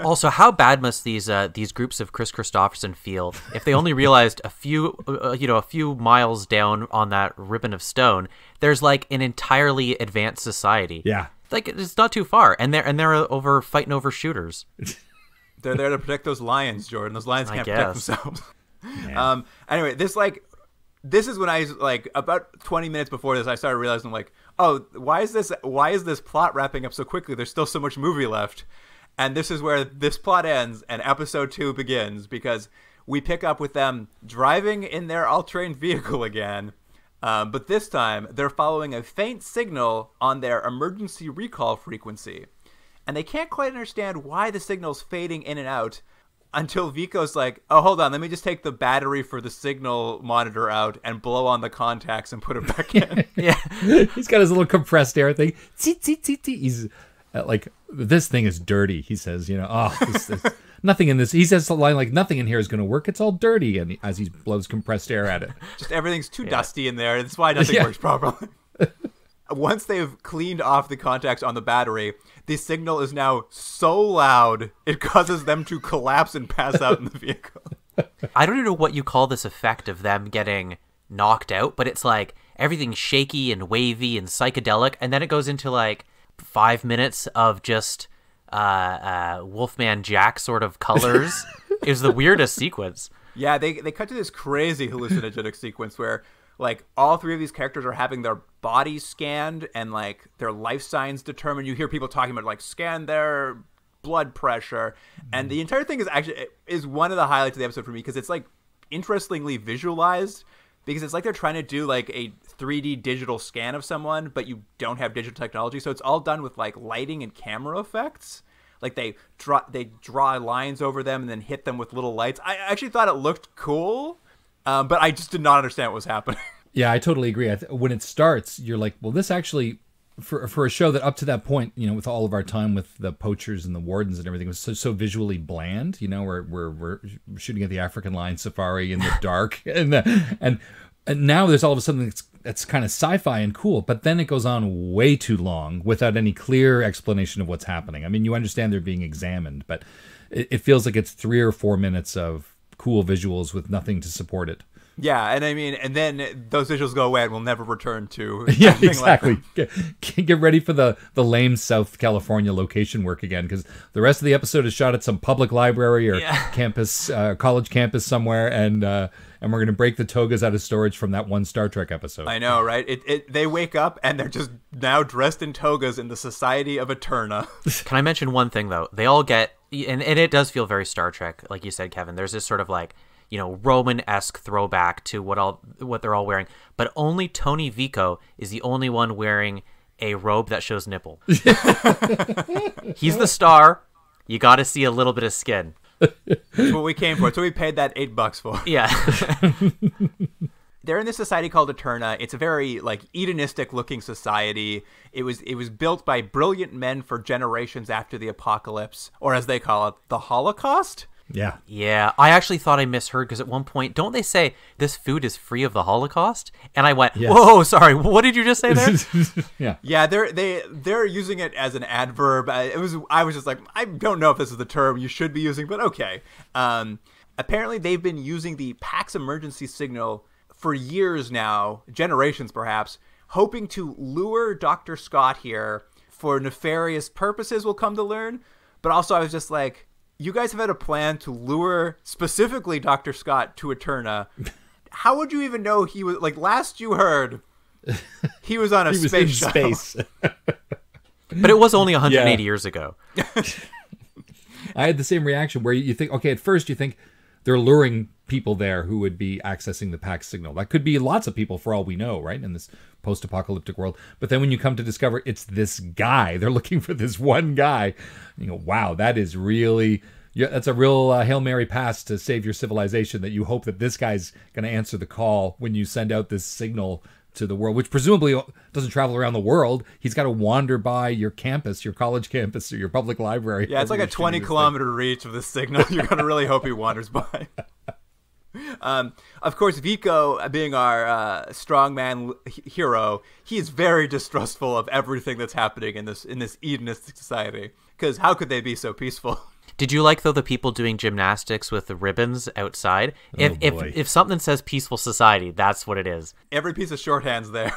also, how bad must these uh, these groups of Chris Christopherson feel if they only realized a few uh, uh, you know a few miles down on that ribbon of stone, there's like an entirely advanced society. Yeah, like it's not too far, and they're and they're over fighting over shooters. they're there to protect those lions, Jordan. Those lions can't protect themselves. Um. Anyway, this like this is when I like about 20 minutes before this, I started realizing like, oh, why is this? Why is this plot wrapping up so quickly? There's still so much movie left. And this is where this plot ends and episode two begins because we pick up with them driving in their all terrain vehicle again. Um, but this time, they're following a faint signal on their emergency recall frequency. And they can't quite understand why the signal's fading in and out until Vico's like, oh, hold on, let me just take the battery for the signal monitor out and blow on the contacts and put it back in. yeah. He's got his little compressed air thing. He's uh, like this thing is dirty. He says, you know, oh, this, this, nothing in this. He says the line like, nothing in here is going to work. It's all dirty, and as he blows compressed air at it, just everything's too yeah. dusty in there. That's why nothing yeah. works properly. Once they've cleaned off the contacts on the battery, the signal is now so loud it causes them to collapse and pass out in the vehicle. I don't even know what you call this effect of them getting knocked out, but it's like everything's shaky and wavy and psychedelic, and then it goes into like five minutes of just uh, uh, Wolfman Jack sort of colors is the weirdest sequence. Yeah, they they cut to this crazy hallucinogenic sequence where like all three of these characters are having their bodies scanned and like their life signs determined. You hear people talking about like scan their blood pressure, and mm. the entire thing is actually is one of the highlights of the episode for me because it's like interestingly visualized because it's like they're trying to do like a 3D digital scan of someone, but you don't have digital technology, so it's all done with like lighting and camera effects. Like they draw they draw lines over them and then hit them with little lights. I actually thought it looked cool, um, but I just did not understand what was happening. Yeah, I totally agree. I th- when it starts, you're like, well, this actually for for a show that up to that point, you know, with all of our time with the poachers and the wardens and everything was so so visually bland. You know, we're we're we're shooting at the African lion safari in the dark, and the, and and now there's all of a sudden that's that's kind of sci-fi and cool, but then it goes on way too long without any clear explanation of what's happening. I mean, you understand they're being examined, but it, it feels like it's three or four minutes of cool visuals with nothing to support it. Yeah, and I mean, and then those visuals go away and we'll never return to. Yeah, exactly. Like get, get, ready for the the lame South California location work again because the rest of the episode is shot at some public library or yeah. campus, uh, college campus somewhere, and uh, and we're gonna break the togas out of storage from that one Star Trek episode. I know, right? It, it they wake up and they're just now dressed in togas in the society of Eterna. Can I mention one thing though? They all get and and it does feel very Star Trek, like you said, Kevin. There's this sort of like you know Roman-esque throwback to what all what they're all wearing. But only Tony Vico is the only one wearing a robe that shows nipple. He's the star. You got to see a little bit of skin. That's what we came for. That's what we paid that eight bucks for. Yeah. They're in this society called Eterna. It's a very like Edenistic looking society. It was it was built by brilliant men for generations after the apocalypse, or as they call it, the Holocaust. Yeah. Yeah. I actually thought I misheard because at one point, don't they say this food is free of the Holocaust? And I went, yes. whoa, sorry, what did you just say there? yeah. Yeah. They're they they're using it as an adverb. It was I was just like I don't know if this is the term you should be using, but okay. Um, apparently, they've been using the Pax emergency signal for years now, generations perhaps, hoping to lure Doctor Scott here for nefarious purposes. We'll come to learn, but also I was just like you guys have had a plan to lure specifically Dr. Scott to Eterna. How would you even know he was like last you heard he was on a space shuttle. space. but it was only 180 Yeah. years ago. I had the same reaction where you think, okay, at first you think they're luring people there who would be accessing the pack signal. That could be lots of people for all we know, right? In this post apocalyptic world. But then when you come to discover it's this guy, they're looking for this one guy, you know, wow, that is really. Yeah, that's a real uh, hail mary pass to save your civilization. That you hope that this guy's going to answer the call when you send out this signal to the world, which presumably doesn't travel around the world. He's got to wander by your campus, your college campus, or your public library. Yeah, it's like a 20 kilometer thing. reach of the signal. You're going to really hope he wanders by. Um, of course, Vico, uh, being our uh, strongman hero, he is very distrustful of everything that's happening in this in this Edenistic society. Because how could they be so peaceful? Did you like though the people doing gymnastics with the ribbons outside? if, oh, if if something says peaceful society, that's what it is. Every piece of shorthand's there.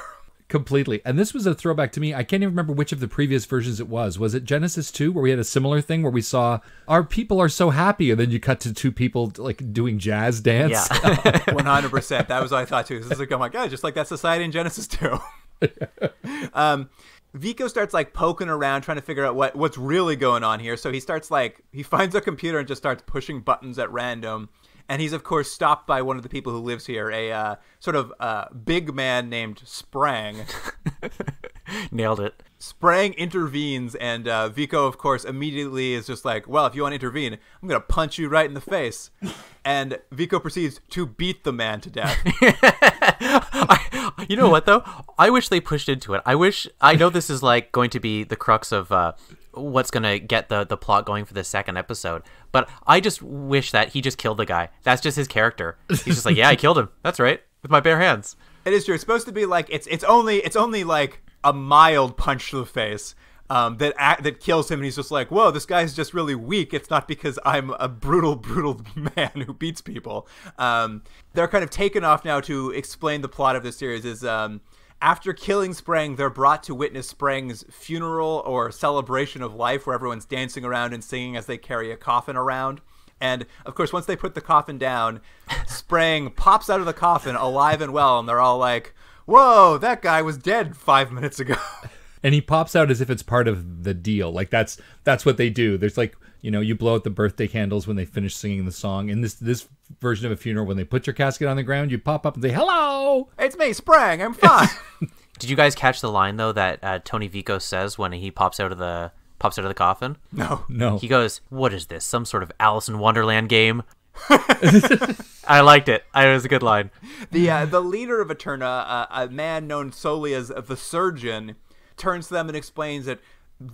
completely. And this was a throwback to me. I can't even remember which of the previous versions it was. Was it Genesis 2 where we had a similar thing where we saw our people are so happy and then you cut to two people like doing jazz dance? Yeah. 100%. That was what I thought too. This is like, oh my God, just like that society in Genesis 2. um, Vico starts like poking around trying to figure out what what's really going on here. So he starts like he finds a computer and just starts pushing buttons at random and he's of course stopped by one of the people who lives here, a uh, sort of uh, big man named Sprang. Nailed it. Sprang intervenes, and uh, Vico, of course, immediately is just like, "Well, if you want to intervene, I'm gonna punch you right in the face." and Vico proceeds to beat the man to death. I, you know what though? I wish they pushed into it. I wish. I know this is like going to be the crux of uh, what's gonna get the the plot going for the second episode. But I just wish that he just killed the guy. That's just his character. He's just like, yeah, I killed him. That's right, with my bare hands. It is true. It's supposed to be like it's it's only it's only like a mild punch to the face. Um, that act, that kills him, and he's just like, "Whoa, this guy's just really weak. It's not because I'm a brutal, brutal man who beats people." Um, they're kind of taken off now to explain the plot of this series. Is um, after killing Sprang, they're brought to witness Sprang's funeral or celebration of life, where everyone's dancing around and singing as they carry a coffin around. And of course, once they put the coffin down, Sprang pops out of the coffin alive and well, and they're all like, "Whoa, that guy was dead five minutes ago." and he pops out as if it's part of the deal. Like that's that's what they do. There's like you know you blow out the birthday candles when they finish singing the song, and this this version of a funeral when they put your casket on the ground, you pop up and say, "Hello, it's me, Sprang. I'm fine." Did you guys catch the line though that uh, Tony Vico says when he pops out of the pops out of the coffin? No, no. He goes, "What is this? Some sort of Alice in Wonderland game?" I liked it. it was a good line. The uh, the leader of Eterna, uh, a man known solely as the Surgeon, turns to them and explains that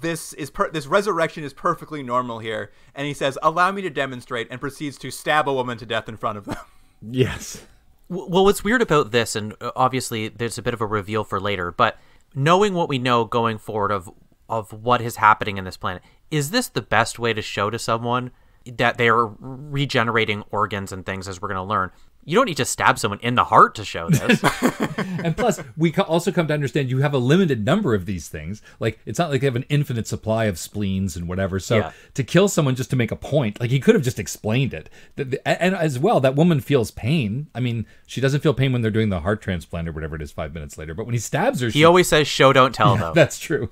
this is per- this resurrection is perfectly normal here and he says allow me to demonstrate and proceeds to stab a woman to death in front of them yes well what's weird about this and uh, obviously there's a bit of a reveal for later but knowing what we know going forward of of what is happening in this planet is this the best way to show to someone that they are regenerating organs and things as we're going to learn you don't need to stab someone in the heart to show this. and plus, we also come to understand you have a limited number of these things. Like, it's not like they have an infinite supply of spleens and whatever. So, yeah. to kill someone just to make a point, like, he could have just explained it. And as well, that woman feels pain. I mean, she doesn't feel pain when they're doing the heart transplant or whatever it is five minutes later. But when he stabs her, he she... always says, show, don't tell, yeah, though. That's true.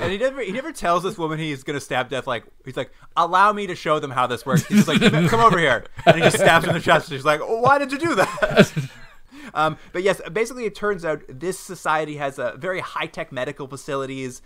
And he never, he never tells this woman he's going to stab death. Like, he's like, allow me to show them how this works. He's like, come over here. And he just stabs her in the chest. And she's like, why did to do that? um, but yes, basically, it turns out this society has a uh, very high tech medical facilities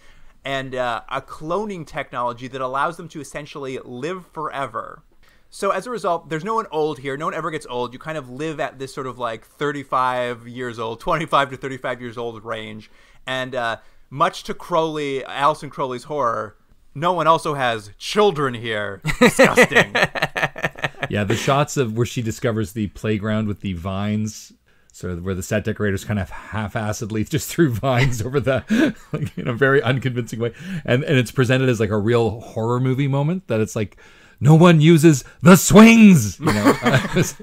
and uh, a cloning technology that allows them to essentially live forever. So as a result, there's no one old here. No one ever gets old. You kind of live at this sort of like 35 years old, 25 to 35 years old range. And uh, much to Crowley, Allison Crowley's horror, no one also has children here. Disgusting. yeah, the shots of where she discovers the playground with the vines so where the set decorators kind of half-assedly just threw vines over the like, in a very unconvincing way and and it's presented as like a real horror movie moment that it's like no one uses the swings you know that was,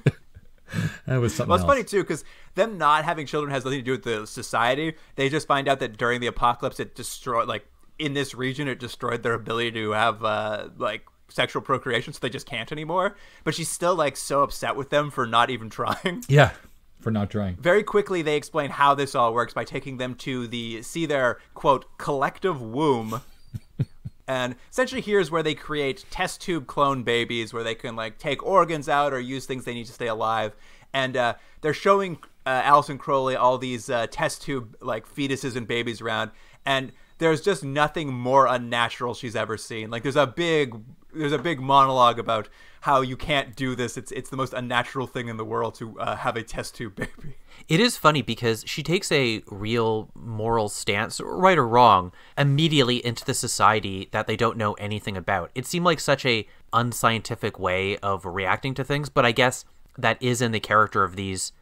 that was something well, it's else. funny too because them not having children has nothing to do with the society they just find out that during the apocalypse it destroyed like in this region it destroyed their ability to have uh like sexual procreation, so they just can't anymore. But she's still like so upset with them for not even trying. Yeah, for not trying. Very quickly, they explain how this all works by taking them to the see their quote collective womb. and essentially, here's where they create test tube clone babies, where they can like take organs out or use things they need to stay alive. And uh, they're showing uh, Allison Crowley all these uh, test tube like fetuses and babies around, and there's just nothing more unnatural she's ever seen. Like there's a big there's a big monologue about how you can't do this. It's it's the most unnatural thing in the world to uh, have a test tube baby. It is funny because she takes a real moral stance, right or wrong, immediately into the society that they don't know anything about. It seemed like such a unscientific way of reacting to things, but I guess that is in the character of these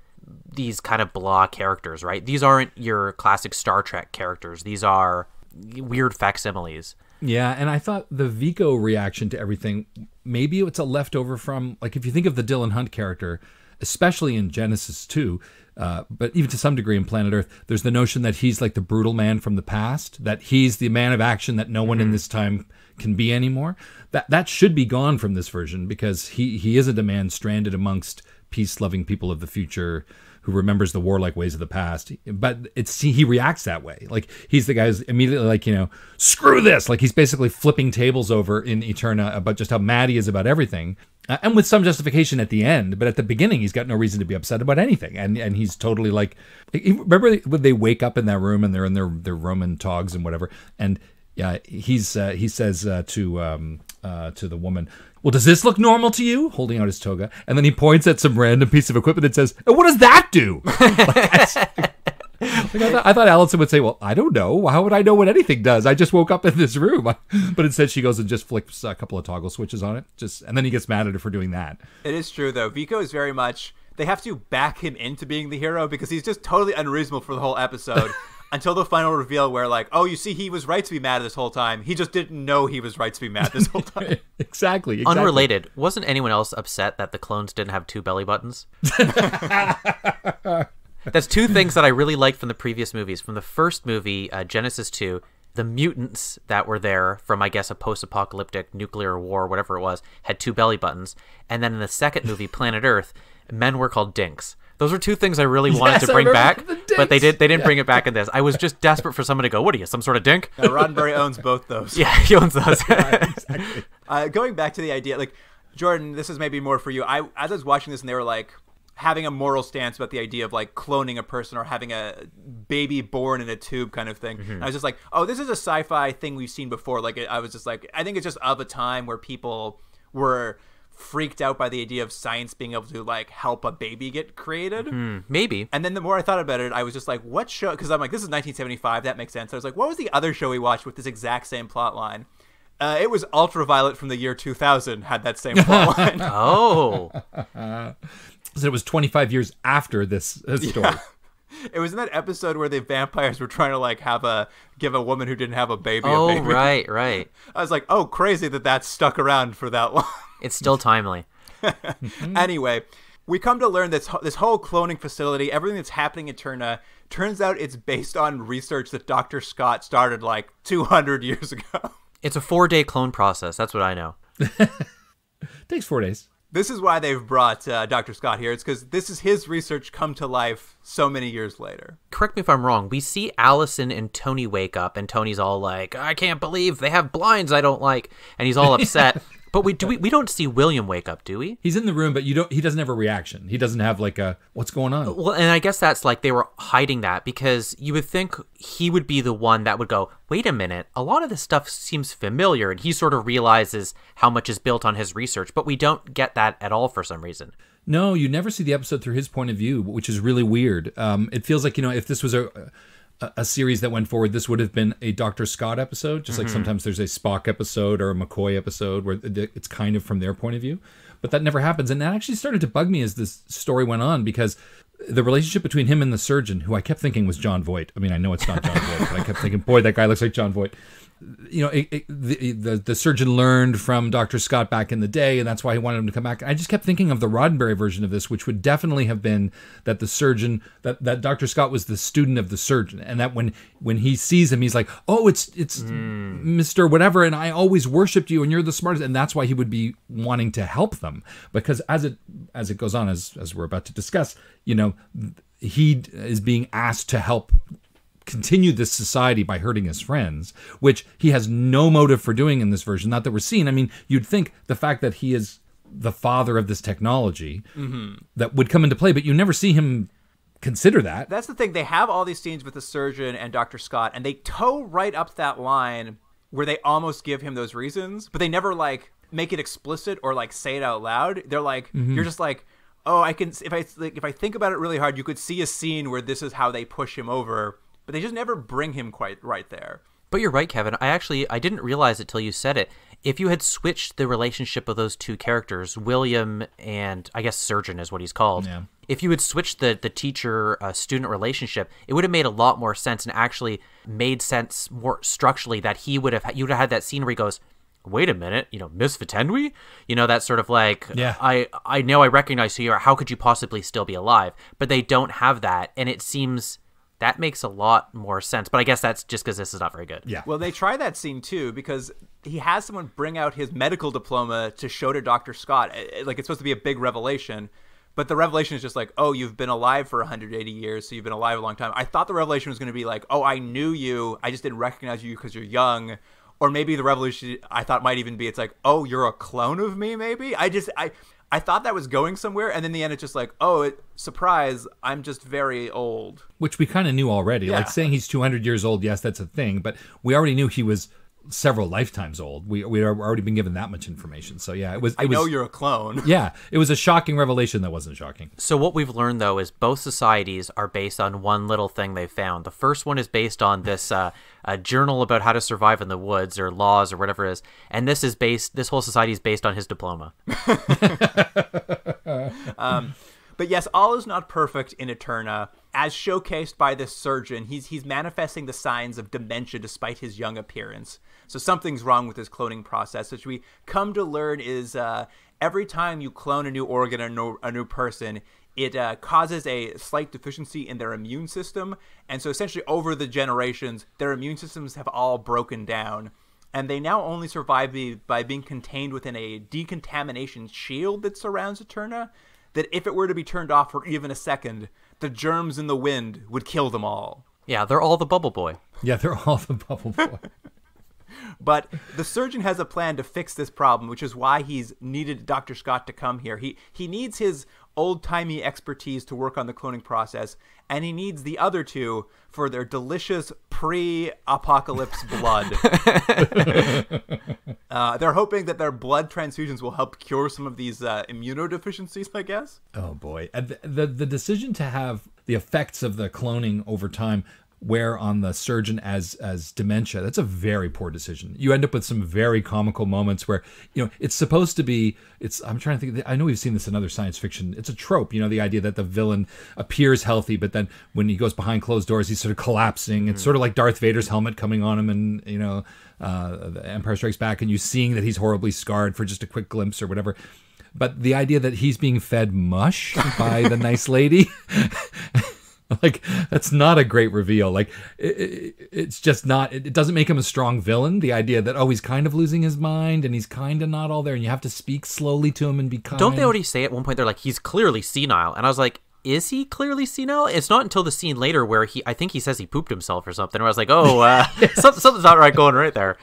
these kind of blah characters, right? These aren't your classic Star Trek characters. These are weird facsimiles. Yeah, and I thought the Vico reaction to everything, maybe it's a leftover from, like, if you think of the Dylan Hunt character, especially in Genesis 2, uh, but even to some degree in Planet Earth, there's the notion that he's like the brutal man from the past, that he's the man of action that no mm -hmm. one in mm-hmm. this time can be anymore. That that should be gone from this version because he he isn't a man stranded amongst peace-loving people of the future who remembers the warlike ways of the past. But it's he reacts that way. Like he's the guy who's immediately like, you know, screw this. Like he's basically flipping tables over in Eterna about just how mad he is about everything. Uh, and with some justification at the end, but at the beginning, he's got no reason to be upset about anything, and and he's totally like, remember when they wake up in that room and they're in their their Roman togs and whatever, and yeah, uh, he's uh, he says uh, to um, uh, to the woman, well, does this look normal to you? Holding out his toga. And then he points at some random piece of equipment and says, and what does that do? like I, thought, I, thought, Allison would say, well, I don't know. How would I know what anything does? I just woke up in this room. but instead she goes and just flicks a couple of toggle switches on it. Just And then he gets mad at her for doing that. It is true, though. Vico is very much... They have to back him into being the hero because he's just totally unreasonable for the whole episode. until the final reveal where like oh you see he was right to be mad this whole time he just didn't know he was right to be mad this whole time exactly, exactly, unrelated wasn't anyone else upset that the clones didn't have two belly buttons that's two things that i really liked from the previous movies from the first movie uh, genesis 2 the mutants that were there from i guess a post-apocalyptic nuclear war whatever it was had two belly buttons and then in the second movie planet earth men were called dinks those were two things I really wanted yes, to bring back, the but they did. They didn't yeah. bring it back in this. I was just desperate for someone to go. What are you, some sort of dink? No, Roddenberry owns both those. yeah, he owns those. right, exactly. uh, going back to the idea, like Jordan, this is maybe more for you. I as I was watching this, and they were like having a moral stance about the idea of like cloning a person or having a baby born in a tube kind of thing. Mm-hmm. I was just like, oh, this is a sci-fi thing we've seen before. Like I was just like, I think it's just of a time where people were freaked out by the idea of science being able to like help a baby get created. Mm, maybe. And then the more I thought about it, I was just like, what show? Because I'm like, this is 1975. That makes sense. I was like, what was the other show we watched with this exact same plot line? Uh, it was Ultraviolet from the year 2000 had that same plot line. oh. so it was 25 years after this uh, story. Yeah. It was in that episode where the vampires were trying to like have a give a woman who didn't have a baby. Oh, a baby. right, right. I was like, oh, crazy that that stuck around for that long. It's still timely. anyway, we come to learn this this whole cloning facility, everything that's happening in Turna, turns out it's based on research that Dr. Scott started like 200 years ago. It's a 4-day clone process. That's what I know. Takes 4 days. This is why they've brought uh, Dr. Scott here. It's because this is his research come to life so many years later. Correct me if I'm wrong. We see Allison and Tony wake up, and Tony's all like, I can't believe they have blinds I don't like. And he's all upset. But we do we, we don't see William wake up, do we? He's in the room, but you don't. He doesn't have a reaction. He doesn't have like a what's going on. Well, and I guess that's like they were hiding that because you would think he would be the one that would go, wait a minute, a lot of this stuff seems familiar, and he sort of realizes how much is built on his research. But we don't get that at all for some reason. No, you never see the episode through his point of view, which is really weird. Um, it feels like you know if this was a a, series that went forward, this would have been a Dr. Scott episode, just mm-hmm. like sometimes there's a Spock episode or a McCoy episode where it's kind of from their point of view. But that never happens. And that actually started to bug me as this story went on because the relationship between him and the surgeon, who I kept thinking was John Voight. I mean, I know it's not John Voight, but I kept thinking, boy, that guy looks like John Voight you know, it, it, the, the, the surgeon learned from Dr. Scott back in the day, and that's why he wanted him to come back. I just kept thinking of the Roddenberry version of this, which would definitely have been that the surgeon that, that Dr. Scott was the student of the surgeon, and that when when he sees him, he's like, "Oh, it's it's mm. Mister Whatever," and I always worshipped you, and you're the smartest, and that's why he would be wanting to help them because as it as it goes on, as as we're about to discuss, you know, he is being asked to help Continue this society by hurting his friends, which he has no motive for doing in this version. Not that we're seeing. I mean, you'd think the fact that he is the father of this technology mm-hmm. that would come into play, but you never see him consider that. That's the thing. They have all these scenes with the surgeon and Dr. Scott, and they toe right up that line where they almost give him those reasons, but they never like make it explicit or like say it out loud. They're like, mm-hmm. you're just like, oh, I can. If I like, if I think about it really hard, you could see a scene where this is how they push him over but they just never bring him quite right there. But you're right, Kevin. I actually I didn't realize it till you said it. If you had switched the relationship of those two characters, William and I guess Surgeon is what he's called. Yeah. If you had switched the the teacher uh, student relationship, it would have made a lot more sense and actually made sense more structurally that he would have you would have had that scene where he goes, wait a minute, you know, Miss Vitendwi? You know, that sort of like, yeah. I, I know I recognize who you are. How could you possibly still be alive? But they don't have that. And it seems that makes a lot more sense. But I guess that's just because this is not very good. Yeah. Well, they try that scene too because he has someone bring out his medical diploma to show to Doctor Scott. Like it's supposed to be a big revelation, but the revelation is just like, oh, you've been alive for 180 years, so you've been alive a long time. I thought the revelation was going to be like, oh, I knew you, I just didn't recognize you because you're young. Or maybe the revelation I thought might even be it's like, oh, you're a clone of me, maybe? I just I I thought that was going somewhere, and in the end, it's just like, oh, it, surprise, I'm just very old. Which we kind of knew already. Yeah. Like saying he's 200 years old, yes, that's a thing, but we already knew he was several lifetimes old. We we had already been given that much information. So yeah, it was. It I know was, you're a clone. yeah, it was a shocking revelation that wasn't shocking. So what we've learned though is both societies are based on one little thing they found. The first one is based on this uh, journal about how to survive in the woods or laws or whatever it is, and this is based. This whole society is based on his diploma. um, but yes, all is not perfect in Eterna as showcased by this surgeon, he's he's manifesting the signs of dementia despite his young appearance. So something's wrong with this cloning process, which we come to learn is uh, every time you clone a new organ or no, a new person, it uh, causes a slight deficiency in their immune system. And so essentially, over the generations, their immune systems have all broken down. And they now only survive by being contained within a decontamination shield that surrounds Eterna. That if it were to be turned off for even a second, the germs in the wind would kill them all. Yeah, they're all the bubble boy. Yeah, they're all the bubble boy. But the surgeon has a plan to fix this problem, which is why he's needed Dr. Scott to come here. He he needs his old-timey expertise to work on the cloning process, and he needs the other two for their delicious pre-apocalypse blood. uh, they're hoping that their blood transfusions will help cure some of these uh, immunodeficiencies, I guess. Oh boy, the, the the decision to have the effects of the cloning over time wear on the surgeon as as dementia that's a very poor decision you end up with some very comical moments where you know it's supposed to be it's i'm trying to think i know we've seen this in other science fiction it's a trope you know the idea that the villain appears healthy but then when he goes behind closed doors he's sort of collapsing mm-hmm. it's mm. sort of like darth vader's helmet coming on him and you know uh, the empire strikes back and you seeing that he's horribly scarred for just a quick glimpse or whatever but the idea that he's being fed mush by the nice lady Like that's not a great reveal. Like it, it, it's just not. It, it doesn't make him a strong villain. The idea that oh he's kind of losing his mind and he's kind of not all there, and you have to speak slowly to him and be kind. Don't they already say at one point they're like he's clearly senile, and I was like, is he clearly senile? It's not until the scene later where he, I think he says he pooped himself or something. Where I was like, oh, uh, yes. something's not right going right there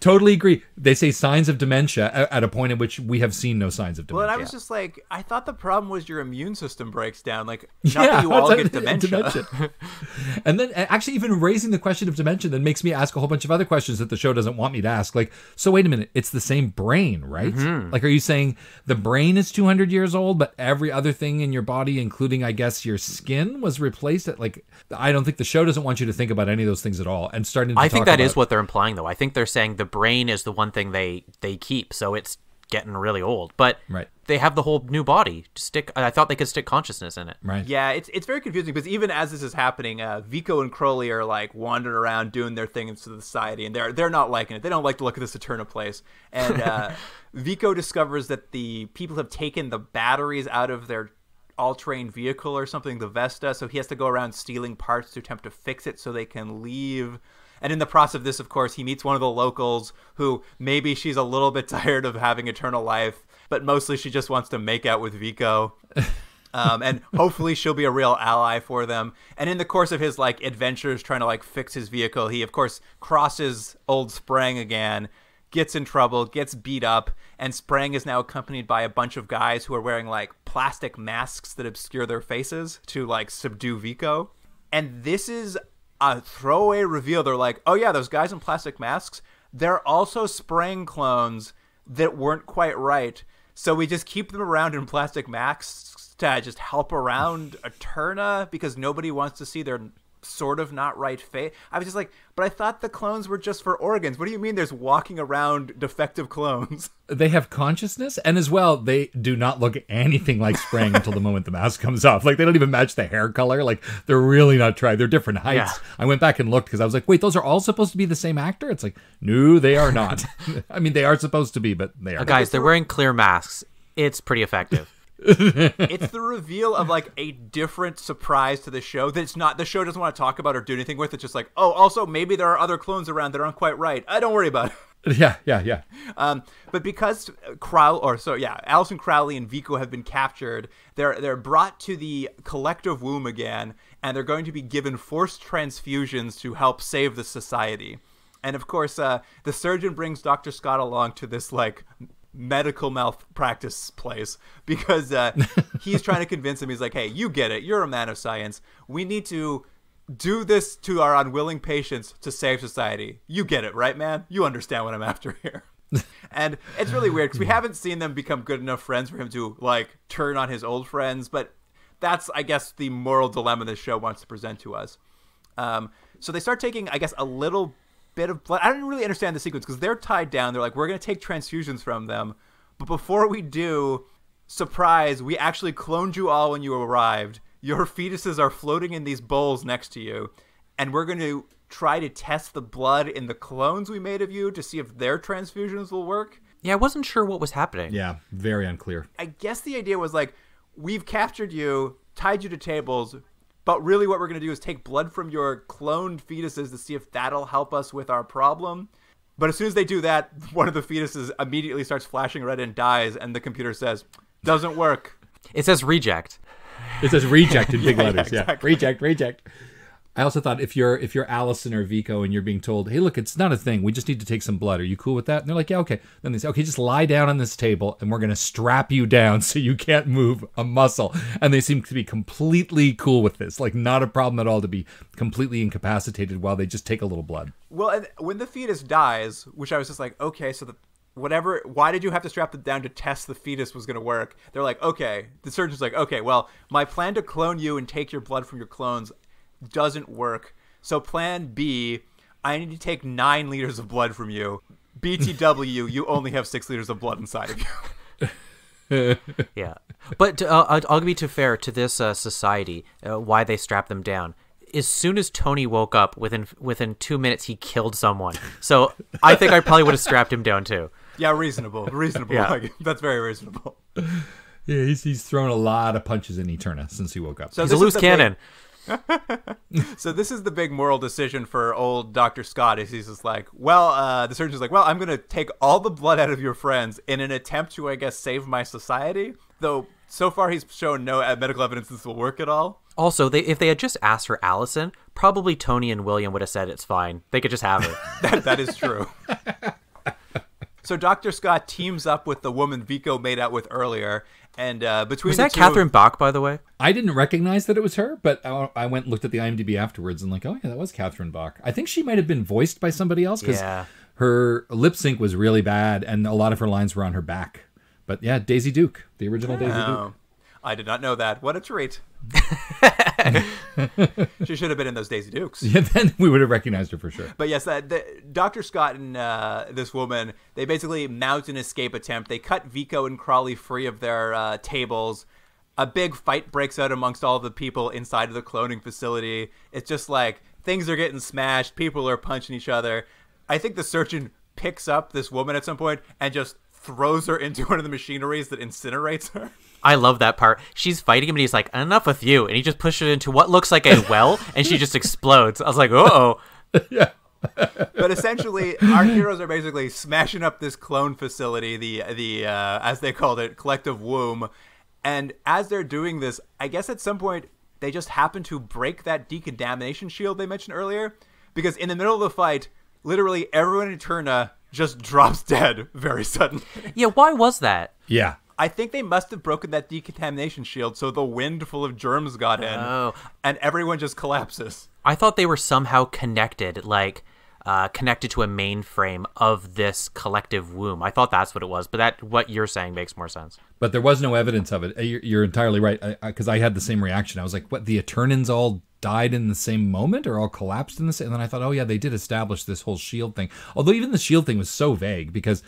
totally agree. They say signs of dementia at a point at which we have seen no signs of dementia. Well, I was just like, I thought the problem was your immune system breaks down. Like, not yeah, that you all like, get dementia. dementia. and then actually, even raising the question of dementia then makes me ask a whole bunch of other questions that the show doesn't want me to ask. Like, so wait a minute, it's the same brain, right? Mm-hmm. Like, are you saying the brain is 200 years old, but every other thing in your body, including, I guess, your skin, was replaced? At, like, I don't think the show doesn't want you to think about any of those things at all. And starting, I think that about, is what they're implying, though. I think think they're saying the brain is the one thing they they keep, so it's getting really old. But right. they have the whole new body. Stick. I thought they could stick consciousness in it. Right. Yeah, it's it's very confusing because even as this is happening, uh, Vico and Crowley are like wandering around doing their thing the society, and they're they're not liking it. They don't like to look at this Eterna place. And uh, Vico discovers that the people have taken the batteries out of their all-terrain vehicle or something, the Vesta. So he has to go around stealing parts to attempt to fix it so they can leave and in the process of this, of course, he meets one of the locals who maybe she's a little bit tired of having eternal life, but mostly she just wants to make out with Vico. Um, and hopefully she'll be a real ally for them. And in the course of his like adventures trying to like fix his vehicle, he of course crosses old Sprang again, gets in trouble, gets beat up, and Sprang is now accompanied by a bunch of guys who are wearing like plastic masks that obscure their faces to like subdue Vico. And this is a throwaway reveal. They're like, oh yeah, those guys in plastic masks, they're also spraying clones that weren't quite right. So we just keep them around in plastic masks to just help around Eterna because nobody wants to see their sort of not right face. I was just like, but I thought the clones were just for organs. What do you mean there's walking around defective clones? They have consciousness, and as well, they do not look anything like Spring until the moment the mask comes off. Like, they don't even match the hair color. Like, they're really not trying. They're different heights. Yeah. I went back and looked because I was like, wait, those are all supposed to be the same actor? It's like, no, they are not. I mean, they are supposed to be, but they are. Uh, guys, they're wearing clear masks. It's pretty effective it's the reveal of like a different surprise to the show that it's not the show doesn't want to talk about or do anything with. It's just like, oh, also maybe there are other clones around that aren't quite right. I uh, don't worry about it. Yeah, yeah, yeah. Um, but because uh, Crowley, or so yeah, Allison Crowley and Vico have been captured, they're they're brought to the collective womb again, and they're going to be given forced transfusions to help save the society. And of course, uh, the surgeon brings Doctor Scott along to this like medical malpractice place because uh, he's trying to convince him. He's like, "Hey, you get it. You're a man of science. We need to do this to our unwilling patients to save society. You get it, right, man? You understand what I'm after here." and it's really weird because we haven't seen them become good enough friends for him to like turn on his old friends, but that's I guess the moral dilemma this show wants to present to us. Um, so they start taking, I guess, a little bit of blood. I don't really understand the sequence because they're tied down. They're like, we're going to take transfusions from them. But before we do, surprise, we actually cloned you all when you arrived. Your fetuses are floating in these bowls next to you. And we're going to try to test the blood in the clones we made of you to see if their transfusions will work. Yeah, I wasn't sure what was happening. Yeah, very unclear. I guess the idea was like, we've captured you, tied you to tables, but really, what we're going to do is take blood from your cloned fetuses to see if that'll help us with our problem. But as soon as they do that, one of the fetuses immediately starts flashing red and dies, and the computer says, doesn't work. It says reject. It says reject in big yeah, letters. Yeah, exactly. yeah, reject, reject. I also thought if you're if you're Allison or Vico and you're being told, hey, look, it's not a thing. We just need to take some blood. Are you cool with that? And they're like, yeah, okay. Then they say, okay, just lie down on this table and we're gonna strap you down so you can't move a muscle. And they seem to be completely cool with this, like not a problem at all to be completely incapacitated while they just take a little blood. Well, and when the fetus dies, which I was just like, okay, so the whatever why did you have to strap them down to test the fetus was going to work they're like okay the surgeon's like okay well my plan to clone you and take your blood from your clones doesn't work. So plan B, I need to take nine liters of blood from you. BTW, you only have six liters of blood inside of you. yeah, but uh, I'll, I'll be too fair to this uh, society. Uh, why they strap them down? As soon as Tony woke up, within within two minutes, he killed someone. So I think I probably would have strapped him down too. Yeah, reasonable, reasonable. Yeah. Like, that's very reasonable. Yeah, he's he's thrown a lot of punches in Eterna since he woke up. So he's a loose cannon. so this is the big moral decision for old Dr. Scott is he's just like, well, uh, the surgeon's like, well, I'm going to take all the blood out of your friends in an attempt to, I guess, save my society. Though so far he's shown no medical evidence this will work at all. Also, they, if they had just asked for Allison, probably Tony and William would have said it's fine. They could just have her. that, that is true. so Dr. Scott teams up with the woman Vico made out with earlier and uh, between was that Catherine of, Bach, by the way? I didn't recognize that it was her, but I, went looked at the IMDb afterwards and like, oh yeah, that was Catherine Bach. I think she might have been voiced by somebody else because yeah. her lip sync was really bad, and a lot of her lines were on her back. But yeah, Daisy Duke, the original oh. Daisy Duke. I did not know that. What a treat. she should have been in those Daisy Dukes. Yeah, then we would have recognized her for sure. But yes, uh, the, Dr. Scott and uh, this woman, they basically mount an escape attempt. They cut Vico and Crawley free of their uh, tables. A big fight breaks out amongst all the people inside of the cloning facility. It's just like things are getting smashed, people are punching each other. I think the surgeon picks up this woman at some point and just throws her into one of the machineries that incinerates her. I love that part. She's fighting him, and he's like, "Enough with you!" And he just pushes her into what looks like a well, and she just explodes. I was like, "Oh, yeah." but essentially, our heroes are basically smashing up this clone facility, the the uh, as they called it, collective womb. And as they're doing this, I guess at some point they just happen to break that decontamination shield they mentioned earlier, because in the middle of the fight, literally everyone in Eterna just drops dead very sudden. Yeah, why was that? Yeah, I think they must have broken that decontamination shield so the wind full of germs got in oh. and everyone just collapses. I thought they were somehow connected, like uh, connected to a mainframe of this collective womb. I thought that's what it was, but that what you're saying makes more sense. But there was no evidence of it. Uh, you're, you're entirely right because I, I, I, had the same reaction. I was like, "What? The Eternans all died in the same moment, or all collapsed in the same?" And then I thought, "Oh yeah, they did establish this whole shield thing." Although even the shield thing was so vague because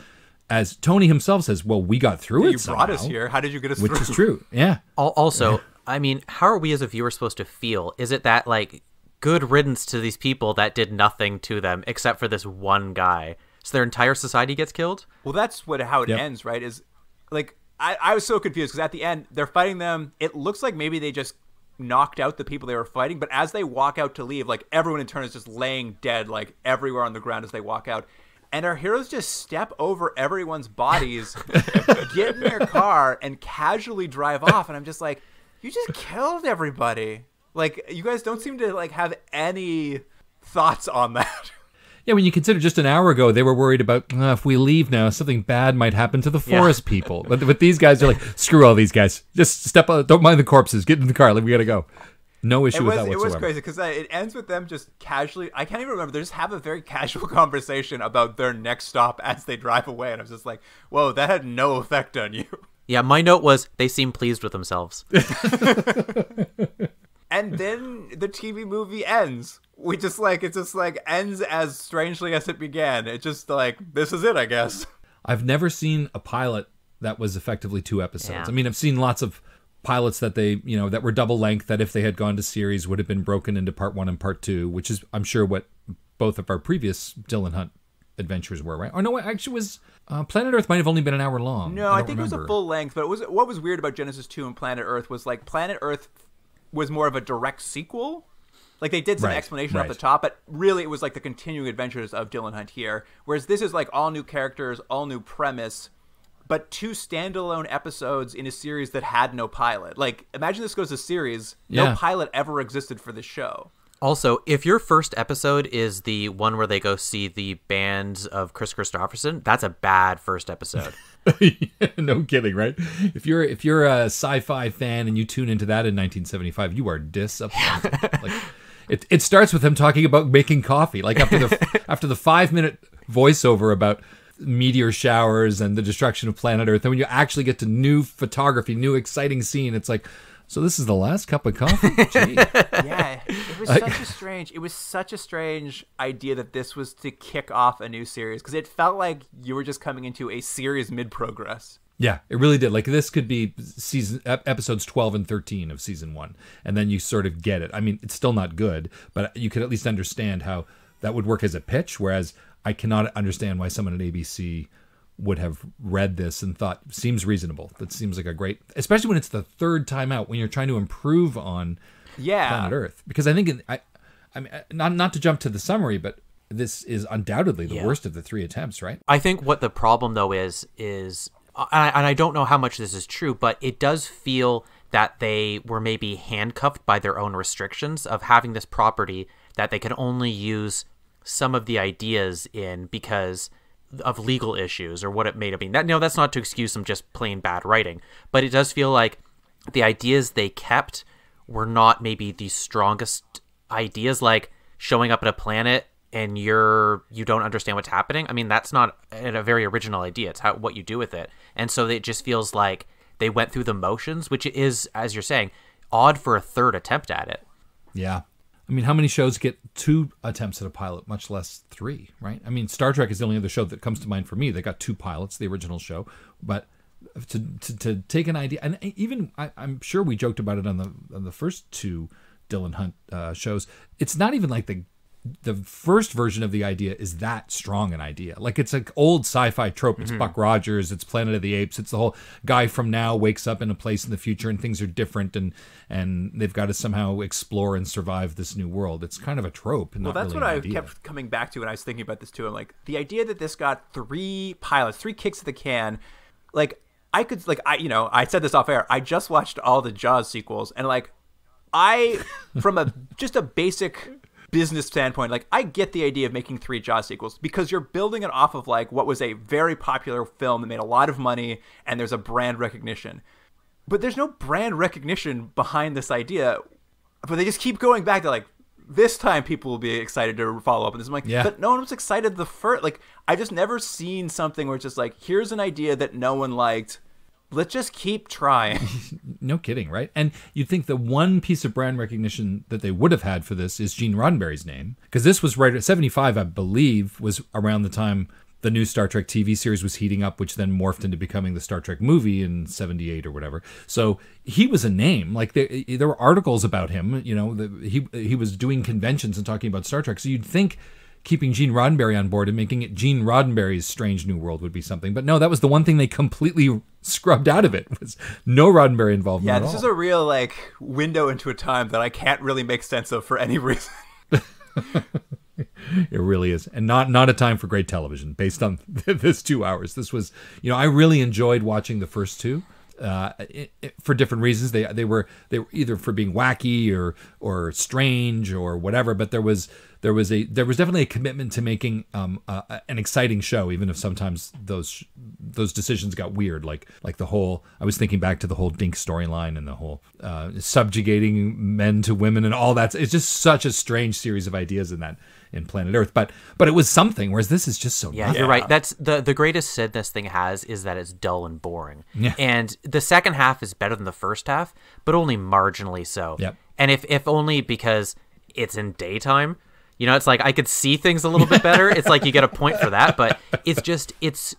as Tony himself says, well, we got through yeah, it. You somehow, brought us here. How did you get us Which through? is true. Yeah. Also, I mean, how are we as a viewer supposed to feel? Is it that like good riddance to these people that did nothing to them except for this one guy? So their entire society gets killed? Well, that's what how it yep. ends, right? Is like I, I was so confused because at the end they're fighting them. It looks like maybe they just knocked out the people they were fighting, but as they walk out to leave, like everyone in turn is just laying dead, like everywhere on the ground as they walk out and our heroes just step over everyone's bodies, get in their car, and casually drive off. And I'm just like, you just killed everybody. Like, you guys don't seem to like have any thoughts on that. Yeah, when you consider just an hour ago, they were worried about oh, if we leave now, something bad might happen to the forest yeah. people. But, but these guys are like, screw all these guys. Just step up. Don't mind the corpses. Get in the car. Like, we got to go. No issue with that whatsoever. It was crazy because it ends with them just casually. I can't even remember. They just have a very casual conversation about their next stop as they drive away, and I was just like, "Whoa, that had no effect on you." Yeah, my note was they seem pleased with themselves. and then the TV movie ends. We just like it just like ends as strangely as it began. It just like this is it, I guess. I've never seen a pilot that was effectively two episodes. Yeah. I mean, I've seen lots of pilots that they you know that were double length that if they had gone to series would have been broken into part one and part two which is i'm sure what both of our previous dylan hunt adventures were right or oh, no actually was uh, planet earth might have only been an hour long no i, I think remember. it was a full length but it was what was weird about genesis 2 and planet earth was like planet earth was more of a direct sequel like they did some right, explanation right. the top, but really it was like the continuing adventures of Dylan Hunt here. Whereas this is like all new characters, all new premise, but two standalone episodes in a series that had no pilot. Like, imagine this goes a series. No pilot ever existed for this show. Also, if your first episode is the one where they go see the bands of Chris Christopherson, that's a bad first episode. no kidding, right? If you're if you're a sci-fi fan and you tune into that in 1975, you are disappointed. like, it it starts with him talking about making coffee, like after the after the five minute voiceover about meteor showers and the destruction of planet Earth. And when you actually get to new photography, new exciting scene, it's like, so this is the last cup of coffee. yeah, it was such a strange. It was such a strange idea that this was to kick off a new series because it felt like you were just coming into a series mid progress. Yeah, it really did. Like this could be season episodes 12 and 13 of season 1 and then you sort of get it. I mean, it's still not good, but you could at least understand how that would work as a pitch. Whereas I cannot understand why someone at ABC would have read this and thought seems reasonable. That seems like a great, especially when it's the third time out when you're trying to improve on yeah. planet Earth. Because I think in, I, I mean, uh, not not to jump to the summary, but this is undoubtedly the yeah. worst of the three attempts, right? I think what the problem though is is, uh, and I, and I don't know how much this is true, but it does feel that they were maybe handcuffed by their own restrictions of having this property that they could only use some of the ideas in because of legal issues or what it may have been. That no, that's not to excuse some just plain bad writing, but it does feel like the ideas they kept were not maybe the strongest ideas. Like showing up at a planet and you're you don't understand what's happening i mean that's not a very original idea it's how what you do with it and so it just feels like they went through the motions which is as you're saying odd for a third attempt at it yeah I mean, how many shows get two attempts at a pilot, much less three, right? I mean, Star Trek is the only other show that comes to mind for me. They got two pilots, the original show, but to to, to take an idea, and even I, am sure we joked about it on the on the first two Dylan Hunt uh, shows. It's not even like the the first version of the idea is that strong an idea. Like it's an old sci-fi trope. It's mm-hmm. Buck Rogers. It's Planet of the Apes. It's the whole guy from now wakes up in a place in the future and things are different and and they've got to somehow explore and survive this new world. It's kind of a trope. well, that's really what I kept coming back to when I was thinking about this too. I'm like the idea that this got three pilots, three kicks to the can, like. I could like I you know I said this off air. I just watched all the Jaws sequels and like I from a just a basic business standpoint, like I get the idea of making three Jaws sequels because you're building it off of like what was a very popular film that made a lot of money and there's a brand recognition. But there's no brand recognition behind this idea. But they just keep going back to like this time people will be excited to follow up And this. I'm like, yeah. but no one was excited the first. Like, I just never seen something where it's just like, here's an idea that no one liked let's just keep trying. no kidding, right? And you'd think the one piece of brand recognition that they would have had for this is Gene Roddenberry's name, because this was right at 75, I believe, was around the time the new Star Trek TV series was heating up, which then morphed into becoming the Star Trek movie in 78 or whatever. So he was a name. Like there, eh, eh, there were articles about him, you know, he, he was doing conventions and talking about Star Trek. So you'd think keeping Gene Roddenberry on board and making it Gene Roddenberry's Strange New World would be something. But no, that was the one thing they completely scrubbed out of it was no Roddenberry involvement. Yeah, this is a real like window into a time that I can't really make sense of for any reason. it really is and not not a time for great television based on this two hours this was you know i really enjoyed watching the first two uh, it, it, for different reasons they they were they were either for being wacky or or strange or whatever but there was there was a there was definitely a commitment to making um, uh, an exciting show, even if sometimes those those decisions got weird. Like like the whole I was thinking back to the whole Dink storyline and the whole uh, subjugating men to women and all that. It's just such a strange series of ideas in that in planet Earth. But but it was something. Whereas this is just so. Yeah, nothing. you're right. That's the the greatest sin this thing has is that it's dull and boring. Yeah. And the second half is better than the first half, but only marginally so. Yep. And if if only because it's in daytime, you know, it's like I could see things a little bit better. it's like you get a point for that, but it's just it's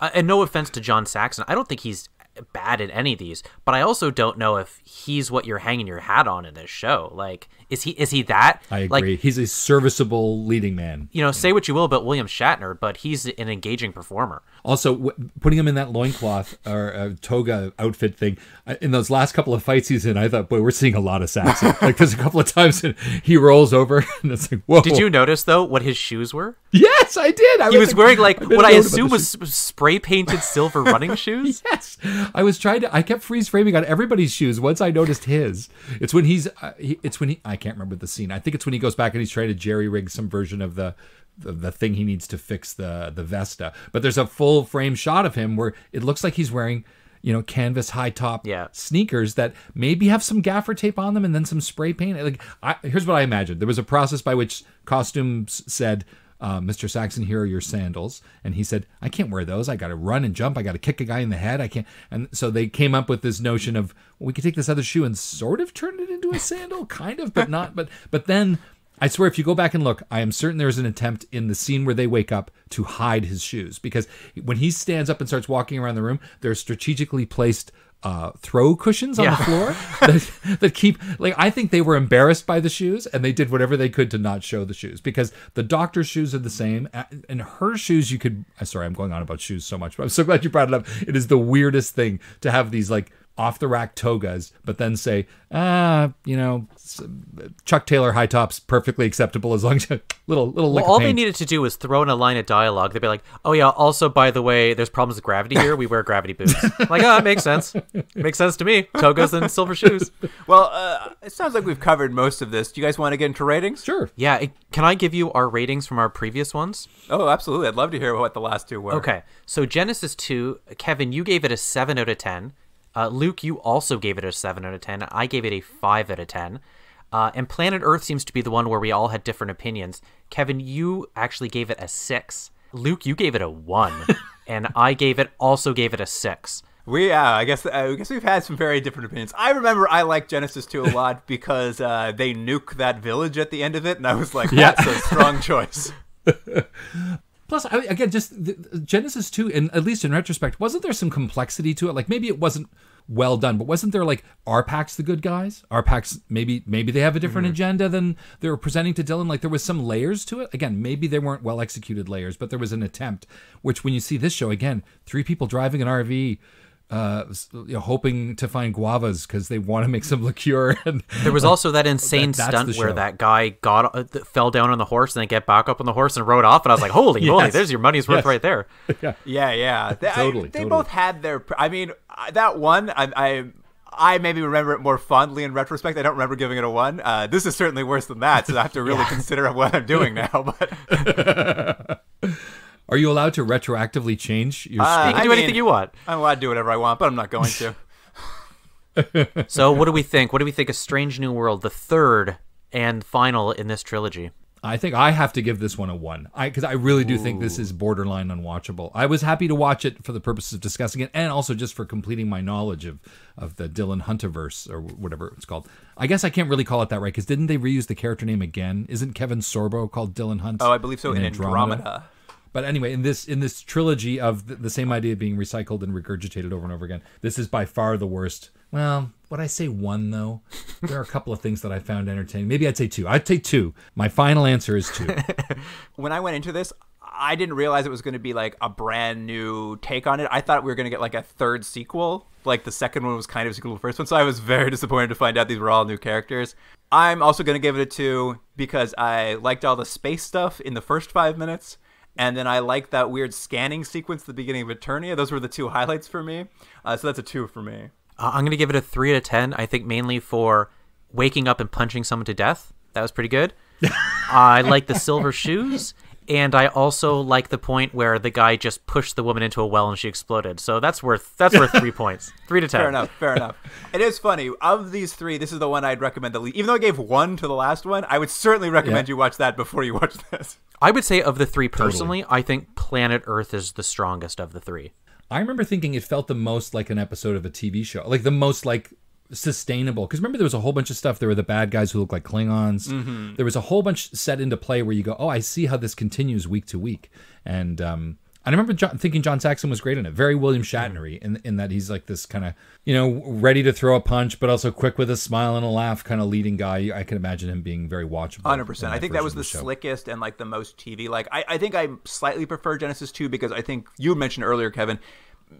uh, and no offense to John Saxon, I don't think he's bad in any of these, but I also don't know if he's what you're hanging your hat on in this show. Like is he is he that? I agree. Like, he's a serviceable leading man. You know, say what you will about William Shatner, but he's an engaging performer. Also, putting him in that loincloth or uh, toga outfit thing uh, in those last couple of fights he's in, I thought, boy, we're seeing a lot of Saxon. like there's a couple of times he rolls over and it's like, whoa. Did you notice though what his shoes were? Yes, I did. I he was, wearing like I what I assume was spray painted silver running shoes. yes, I was trying to. I kept freeze framing on everybody's shoes. Once I noticed his, it's when he's. Uh, he, it's when he. I I can't remember the scene. I think it's when he goes back and he's trying to jerry rig some version of the, the the thing he needs to fix the the Vesta. But there's a full frame shot of him where it looks like he's wearing you know, canvas high top yeah. sneakers that maybe have some gaffer tape on them and then some spray paint. Like, I, here's what I imagined: there was a process by which costumes said, uh, Mr. Saxon, here are your sandals. And he said, I can't wear those. I got to run and jump. I got to kick a guy in the head. I can't. And so they came up with this notion of well, we could take this other shoe and sort of turn it into a sandal, kind of, but not. But but then I swear, if you go back and look, I am certain there's an attempt in the scene where they wake up to hide his shoes because when he stands up and starts walking around the room, they're strategically placed uh, throw cushions on yeah. the floor that, that, keep like I think they were embarrassed by the shoes and they did whatever they could to not show the shoes because the doctor's shoes are the same and her shoes you could sorry I'm going on about shoes so much but I'm so glad you brought it up it is the weirdest thing to have these like off the rack togas, but then say, ah, you know, Chuck Taylor high tops perfectly acceptable as long as you, little little. Well, all they needed to do was throw in a line of dialogue. They'd be like, oh yeah, also by the way, there's problems with gravity here. We wear gravity boots. like, oh, it makes sense. Makes sense to me. Togas and silver shoes. Well, uh, it sounds like we've covered most of this. Do you guys want to get into ratings? Sure. Yeah. It, can I give you our ratings from our previous ones? Oh, absolutely. I'd love to hear what the last two were. Okay. So Genesis Two, Kevin, you gave it a seven out of ten. Uh, Luke, you also gave it a 7 out of 10. I gave it a 5 out of 10. Uh, and Planet Earth seems to be the one where we all had different opinions. Kevin, you actually gave it a 6. Luke, you gave it a 1. and I gave it also gave it a 6. We yeah, uh, I guess uh, I guess we've had some very different opinions. I remember I liked Genesis 2 a lot because uh, they nuke that village at the end of it, and I was like, "That's yeah. a strong choice." Plus, I, again, just the, Genesis 2, and at least in retrospect, wasn't there some complexity to it? Like maybe it wasn't well done, but wasn't there like are the good guys? Are maybe maybe they have a different mm-hmm. agenda than they were presenting to Dylan? Like there was some layers to it. Again, maybe they weren't well executed layers, but there was an attempt. Which when you see this show again, three people driving an RV, uh, you know, hoping to find guavas because they want to make some liqueur. And, there was also that insane that, stunt where that guy got uh, fell down on the horse and then get back up on the horse and rode off. And I was like, "Holy yes. moly, there's your money's worth yes. right there." Yeah, yeah, yeah. They, totally. I, they totally. both had their. I mean, uh, that one, I, I I maybe remember it more fondly in retrospect. I don't remember giving it a one. Uh, this is certainly worse than that, so I have to really yeah. consider what I'm doing now. But are you allowed to retroactively change your? Uh, you can do I mean, anything you want. I'm allowed to do whatever I want, but I'm not going to. so, what do we think? What do we think of Strange New World, the third and final in this trilogy? I think I have to give this one a one. I because I really do Ooh. think this is borderline unwatchable. I was happy to watch it for the purposes of discussing it, and also just for completing my knowledge of of the Dylan Hunterverse or whatever it's called. I guess I can't really call it that, right? Because didn't they reuse the character name again? Isn't Kevin Sorbo called Dylan Hunt? Oh, I believe so. In, in Andromeda. Andromeda. But anyway, in this in this trilogy of the, the same idea being recycled and regurgitated over and over again, this is by far the worst. Well, would I say one though? there are a couple of things that I found entertaining. Maybe I'd say two. I'd say two. My final answer is two. when I went into this, I didn't realize it was going to be like a brand new take on it. I thought we were going to get like a third sequel. Like the second one was kind of a sequel to the first one. So I was very disappointed to find out these were all new characters. I'm also going to give it a two because I liked all the space stuff in the first five minutes and then I like that weird scanning sequence at the beginning of Eternia. Those were the two highlights for me. Uh, so that's a two for me. Uh, I'm gonna give it a three out of ten. I think mainly for waking up and punching someone to death. That was pretty good. uh, I like the silver shoes, and I also like the point where the guy just pushed the woman into a well and she exploded. So that's worth that's worth three points, three to ten. Fair enough, fair enough. It is funny. Of these three, this is the one I'd recommend the least. Even though I gave one to the last one, I would certainly recommend yeah. you watch that before you watch this. I would say of the three, personally, totally. I think Planet Earth is the strongest of the three. I remember thinking it felt the most like an episode of a TV show, like the most like sustainable because remember there was a whole bunch of stuff there were the bad guys who look like klingons mm-hmm. there was a whole bunch set into play where you go oh i see how this continues week to week and um, I remember John, thinking John Saxon was great in it, very William mm-hmm. Shatnery, in in that he's like this kind of you know ready to throw a punch, but also quick with a smile and a laugh, kind of leading guy. I can imagine him being very watchable. Hundred percent. I think that was the, the slickest and like the most TV. Like I, I think I slightly prefer Genesis two because I think you mentioned earlier, Kevin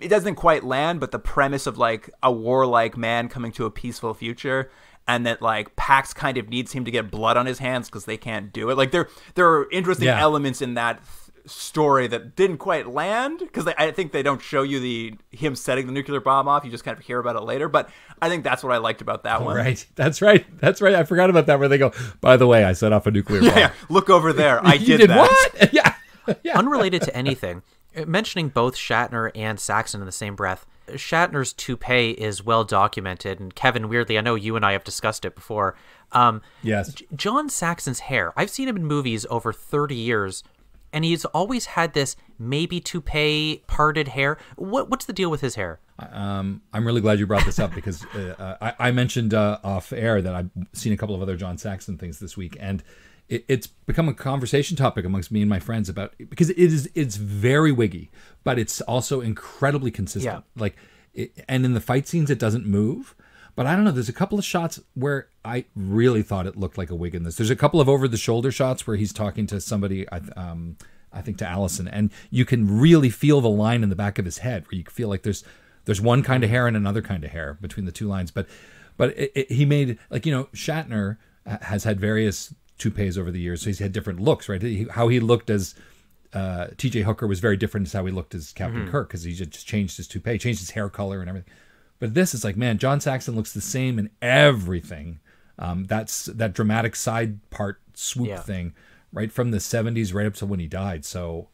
it doesn't quite land, but the premise of like a warlike man coming to a peaceful future and that like Pax kind of needs him to get blood on his hands because they can't do it. Like there there are interesting yeah. elements in that story that didn't quite land because I think they don't show you the him setting the nuclear bomb off. You just kind of hear about it later. But I think that's what I liked about that one. Right, that's right, that's right. I forgot about that where they go. By the way, I set off a nuclear bomb. Yeah, look over there. I did, did, that. what? yeah. yeah. Unrelated to anything mentioning both Shatner and Saxon in the same breath, Shatner's toupee is well documented, and Kevin, weirdly, I know you and I have discussed it before. Um, yes, J- John Saxon's hair. I've seen him in movies over thirty years, and he's always had this maybe toupee parted hair. What, what's the deal with his hair? Um, I'm really glad you brought this up because uh, uh I, I, mentioned uh, off air that I've seen a couple of other John Saxon things this week, and it, it's become a conversation topic amongst me and my friends about because it is it's very wiggy, but it's also incredibly consistent. Yeah. Like, it, and in the fight scenes, it doesn't move. But I don't know. There's a couple of shots where I really thought it looked like a wig in this. There's a couple of over the shoulder shots where he's talking to somebody. Um, I think to Allison, and you can really feel the line in the back of his head where you feel like there's there's one kind of hair and another kind of hair between the two lines. But but it, it, he made like you know Shatner has had various toupees over the years. So he's had different looks, right? He, how he looked as uh, T.J. Hooker was very different to how he looked as Captain mm-hmm. Kirk because he just changed his toupee, changed his hair color, and everything. But this is like, man, John Saxon looks the same in everything. Um, that's that dramatic side part swoop yeah. thing, right from the '70s right up to when he died. So,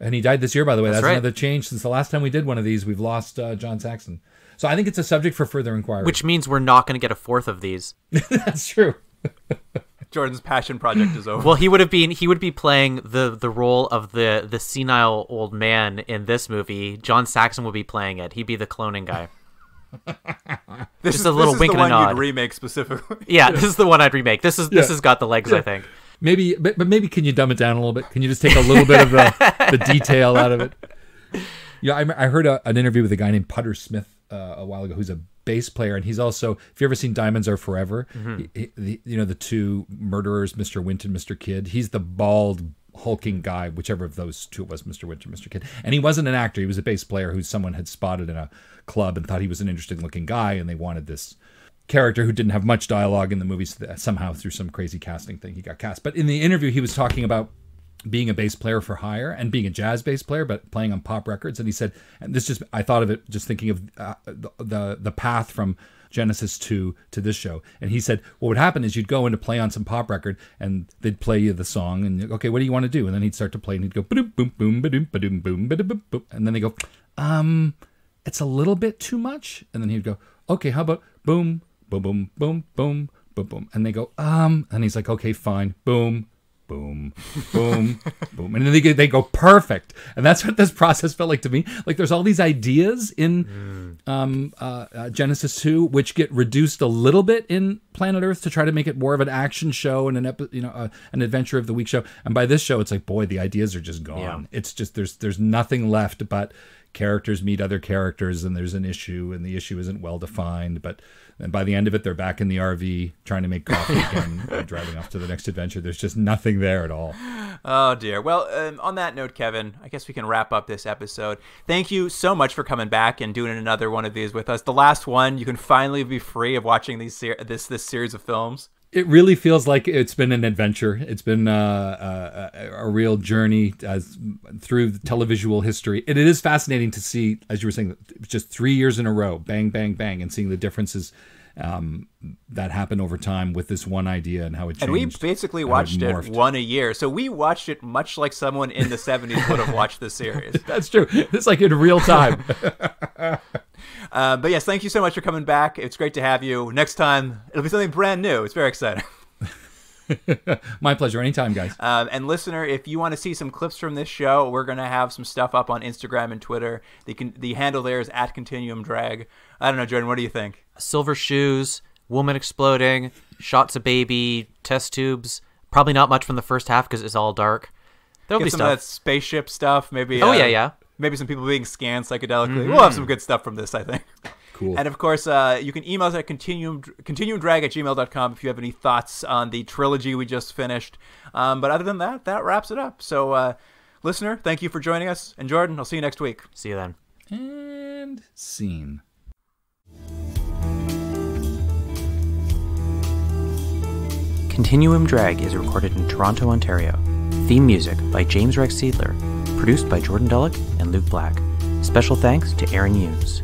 and he died this year, by the way. That's, that's right. another change since the last time we did one of these. We've lost uh, John Saxon. So I think it's a subject for further inquiry. Which means we're not going to get a fourth of these. that's true. Jordan's passion project is over. well, he would have been he would be playing the the role of the the senile old man in this movie. John Saxon would be playing it. He'd be the cloning guy. this Just is a little this wink is the and one a nod. remake specifically. Yeah, yeah, this is the one I'd remake. This is yeah. this has got the legs, yeah. I think. Maybe, but, but maybe can you dumb it down a little bit? Can you just take a little bit of the, the detail out of it? Yeah, I, I heard a, an interview with a guy named Putter Smith uh, a while ago, who's a bass player, and he's also if you ever seen Diamonds Are Forever, mm-hmm. he, the, you know the two murderers, Mr. Winton, Mr. Kidd. He's the bald hulking guy, whichever of those two it was, Mr. Winter, Mr. Kidd. And he wasn't an actor; he was a bass player who someone had spotted in a club and thought he was an interesting-looking guy, and they wanted this character who didn't have much dialogue in the movies. Somehow, through some crazy casting thing, he got cast. But in the interview, he was talking about being a bass player for hire and being a jazz bass player, but playing on pop records. And he said, and this just I thought of it just thinking of uh, the, the the path from Genesis to to this show. And he said, what would happen is you'd go in to play on some pop record, and they'd play you the song, and okay, what do you want to do? And then he'd start to play, and he'd go boom boom boom boom boom boom boom boom, and then they go, um, it's a little bit too much. And then he'd go, okay, how about boom boom boom boom boom boom boom, and they go, um, and he's like, okay, fine, boom boom, boom, boom, and then they they go perfect. And that's what this process felt like to me. Like there's all these ideas in mm. um, uh, uh, Genesis two, which get reduced a little bit in Planet Earth to try to make it more of an action show and an epi- you know uh, an adventure of the week show. And by this show, it's like boy, the ideas are just gone. Yeah. It's just there's there's nothing left but characters meet other characters and there's an issue and the issue isn't well defined but and by the end of it they're back in the rv trying to make coffee again and driving off to the next adventure there's just nothing there at all oh dear well um, on that note kevin i guess we can wrap up this episode thank you so much for coming back and doing another one of these with us the last one you can finally be free of watching these ser- this this series of films it really feels like it's been an adventure. It's been uh, a, uh, a, real journey as, through televisual history. And it is fascinating to see, as you were saying, just three years in a row, bang, bang, bang, and seeing the differences um, that happened over time with this one idea and how it changed. And we basically watched it, it, one a year. So we watched it much like someone in the 70s would have watched the series. That's true. It's like in real time. Uh, but yes, thank you so much for coming back. It's great to have you. Next time, it'll be something brand new. It's very exciting. My pleasure. Anytime, guys. Um, and listener, if you want to see some clips from this show, we're going to have some stuff up on Instagram and Twitter. The, can, the handle there is at Continuum Drag. I don't know, Jordan, what do you think? Silver shoes, woman exploding, shots of baby, test tubes. Probably not much from the first half because it's all dark. There'll Get be some stuff. of that spaceship stuff, maybe. Oh, uh, yeah, yeah maybe some people being scanned psychedelically. Mm-hmm. We'll have mm-hmm. some good stuff from this, I think. Cool. And of course, uh, you can email us at continuum, continuumdrag at gmail.com if you have any thoughts on the trilogy we just finished. Um, but other than that, that wraps it up. So, uh, listener, thank you for joining us. And Jordan, I'll see you next week. See you then. And scene. Continuum Drag is recorded in Toronto, Ontario Theme music by James Rex Seidler, produced by Jordan Dullock and Luke Black. Special thanks to Aaron Hughes.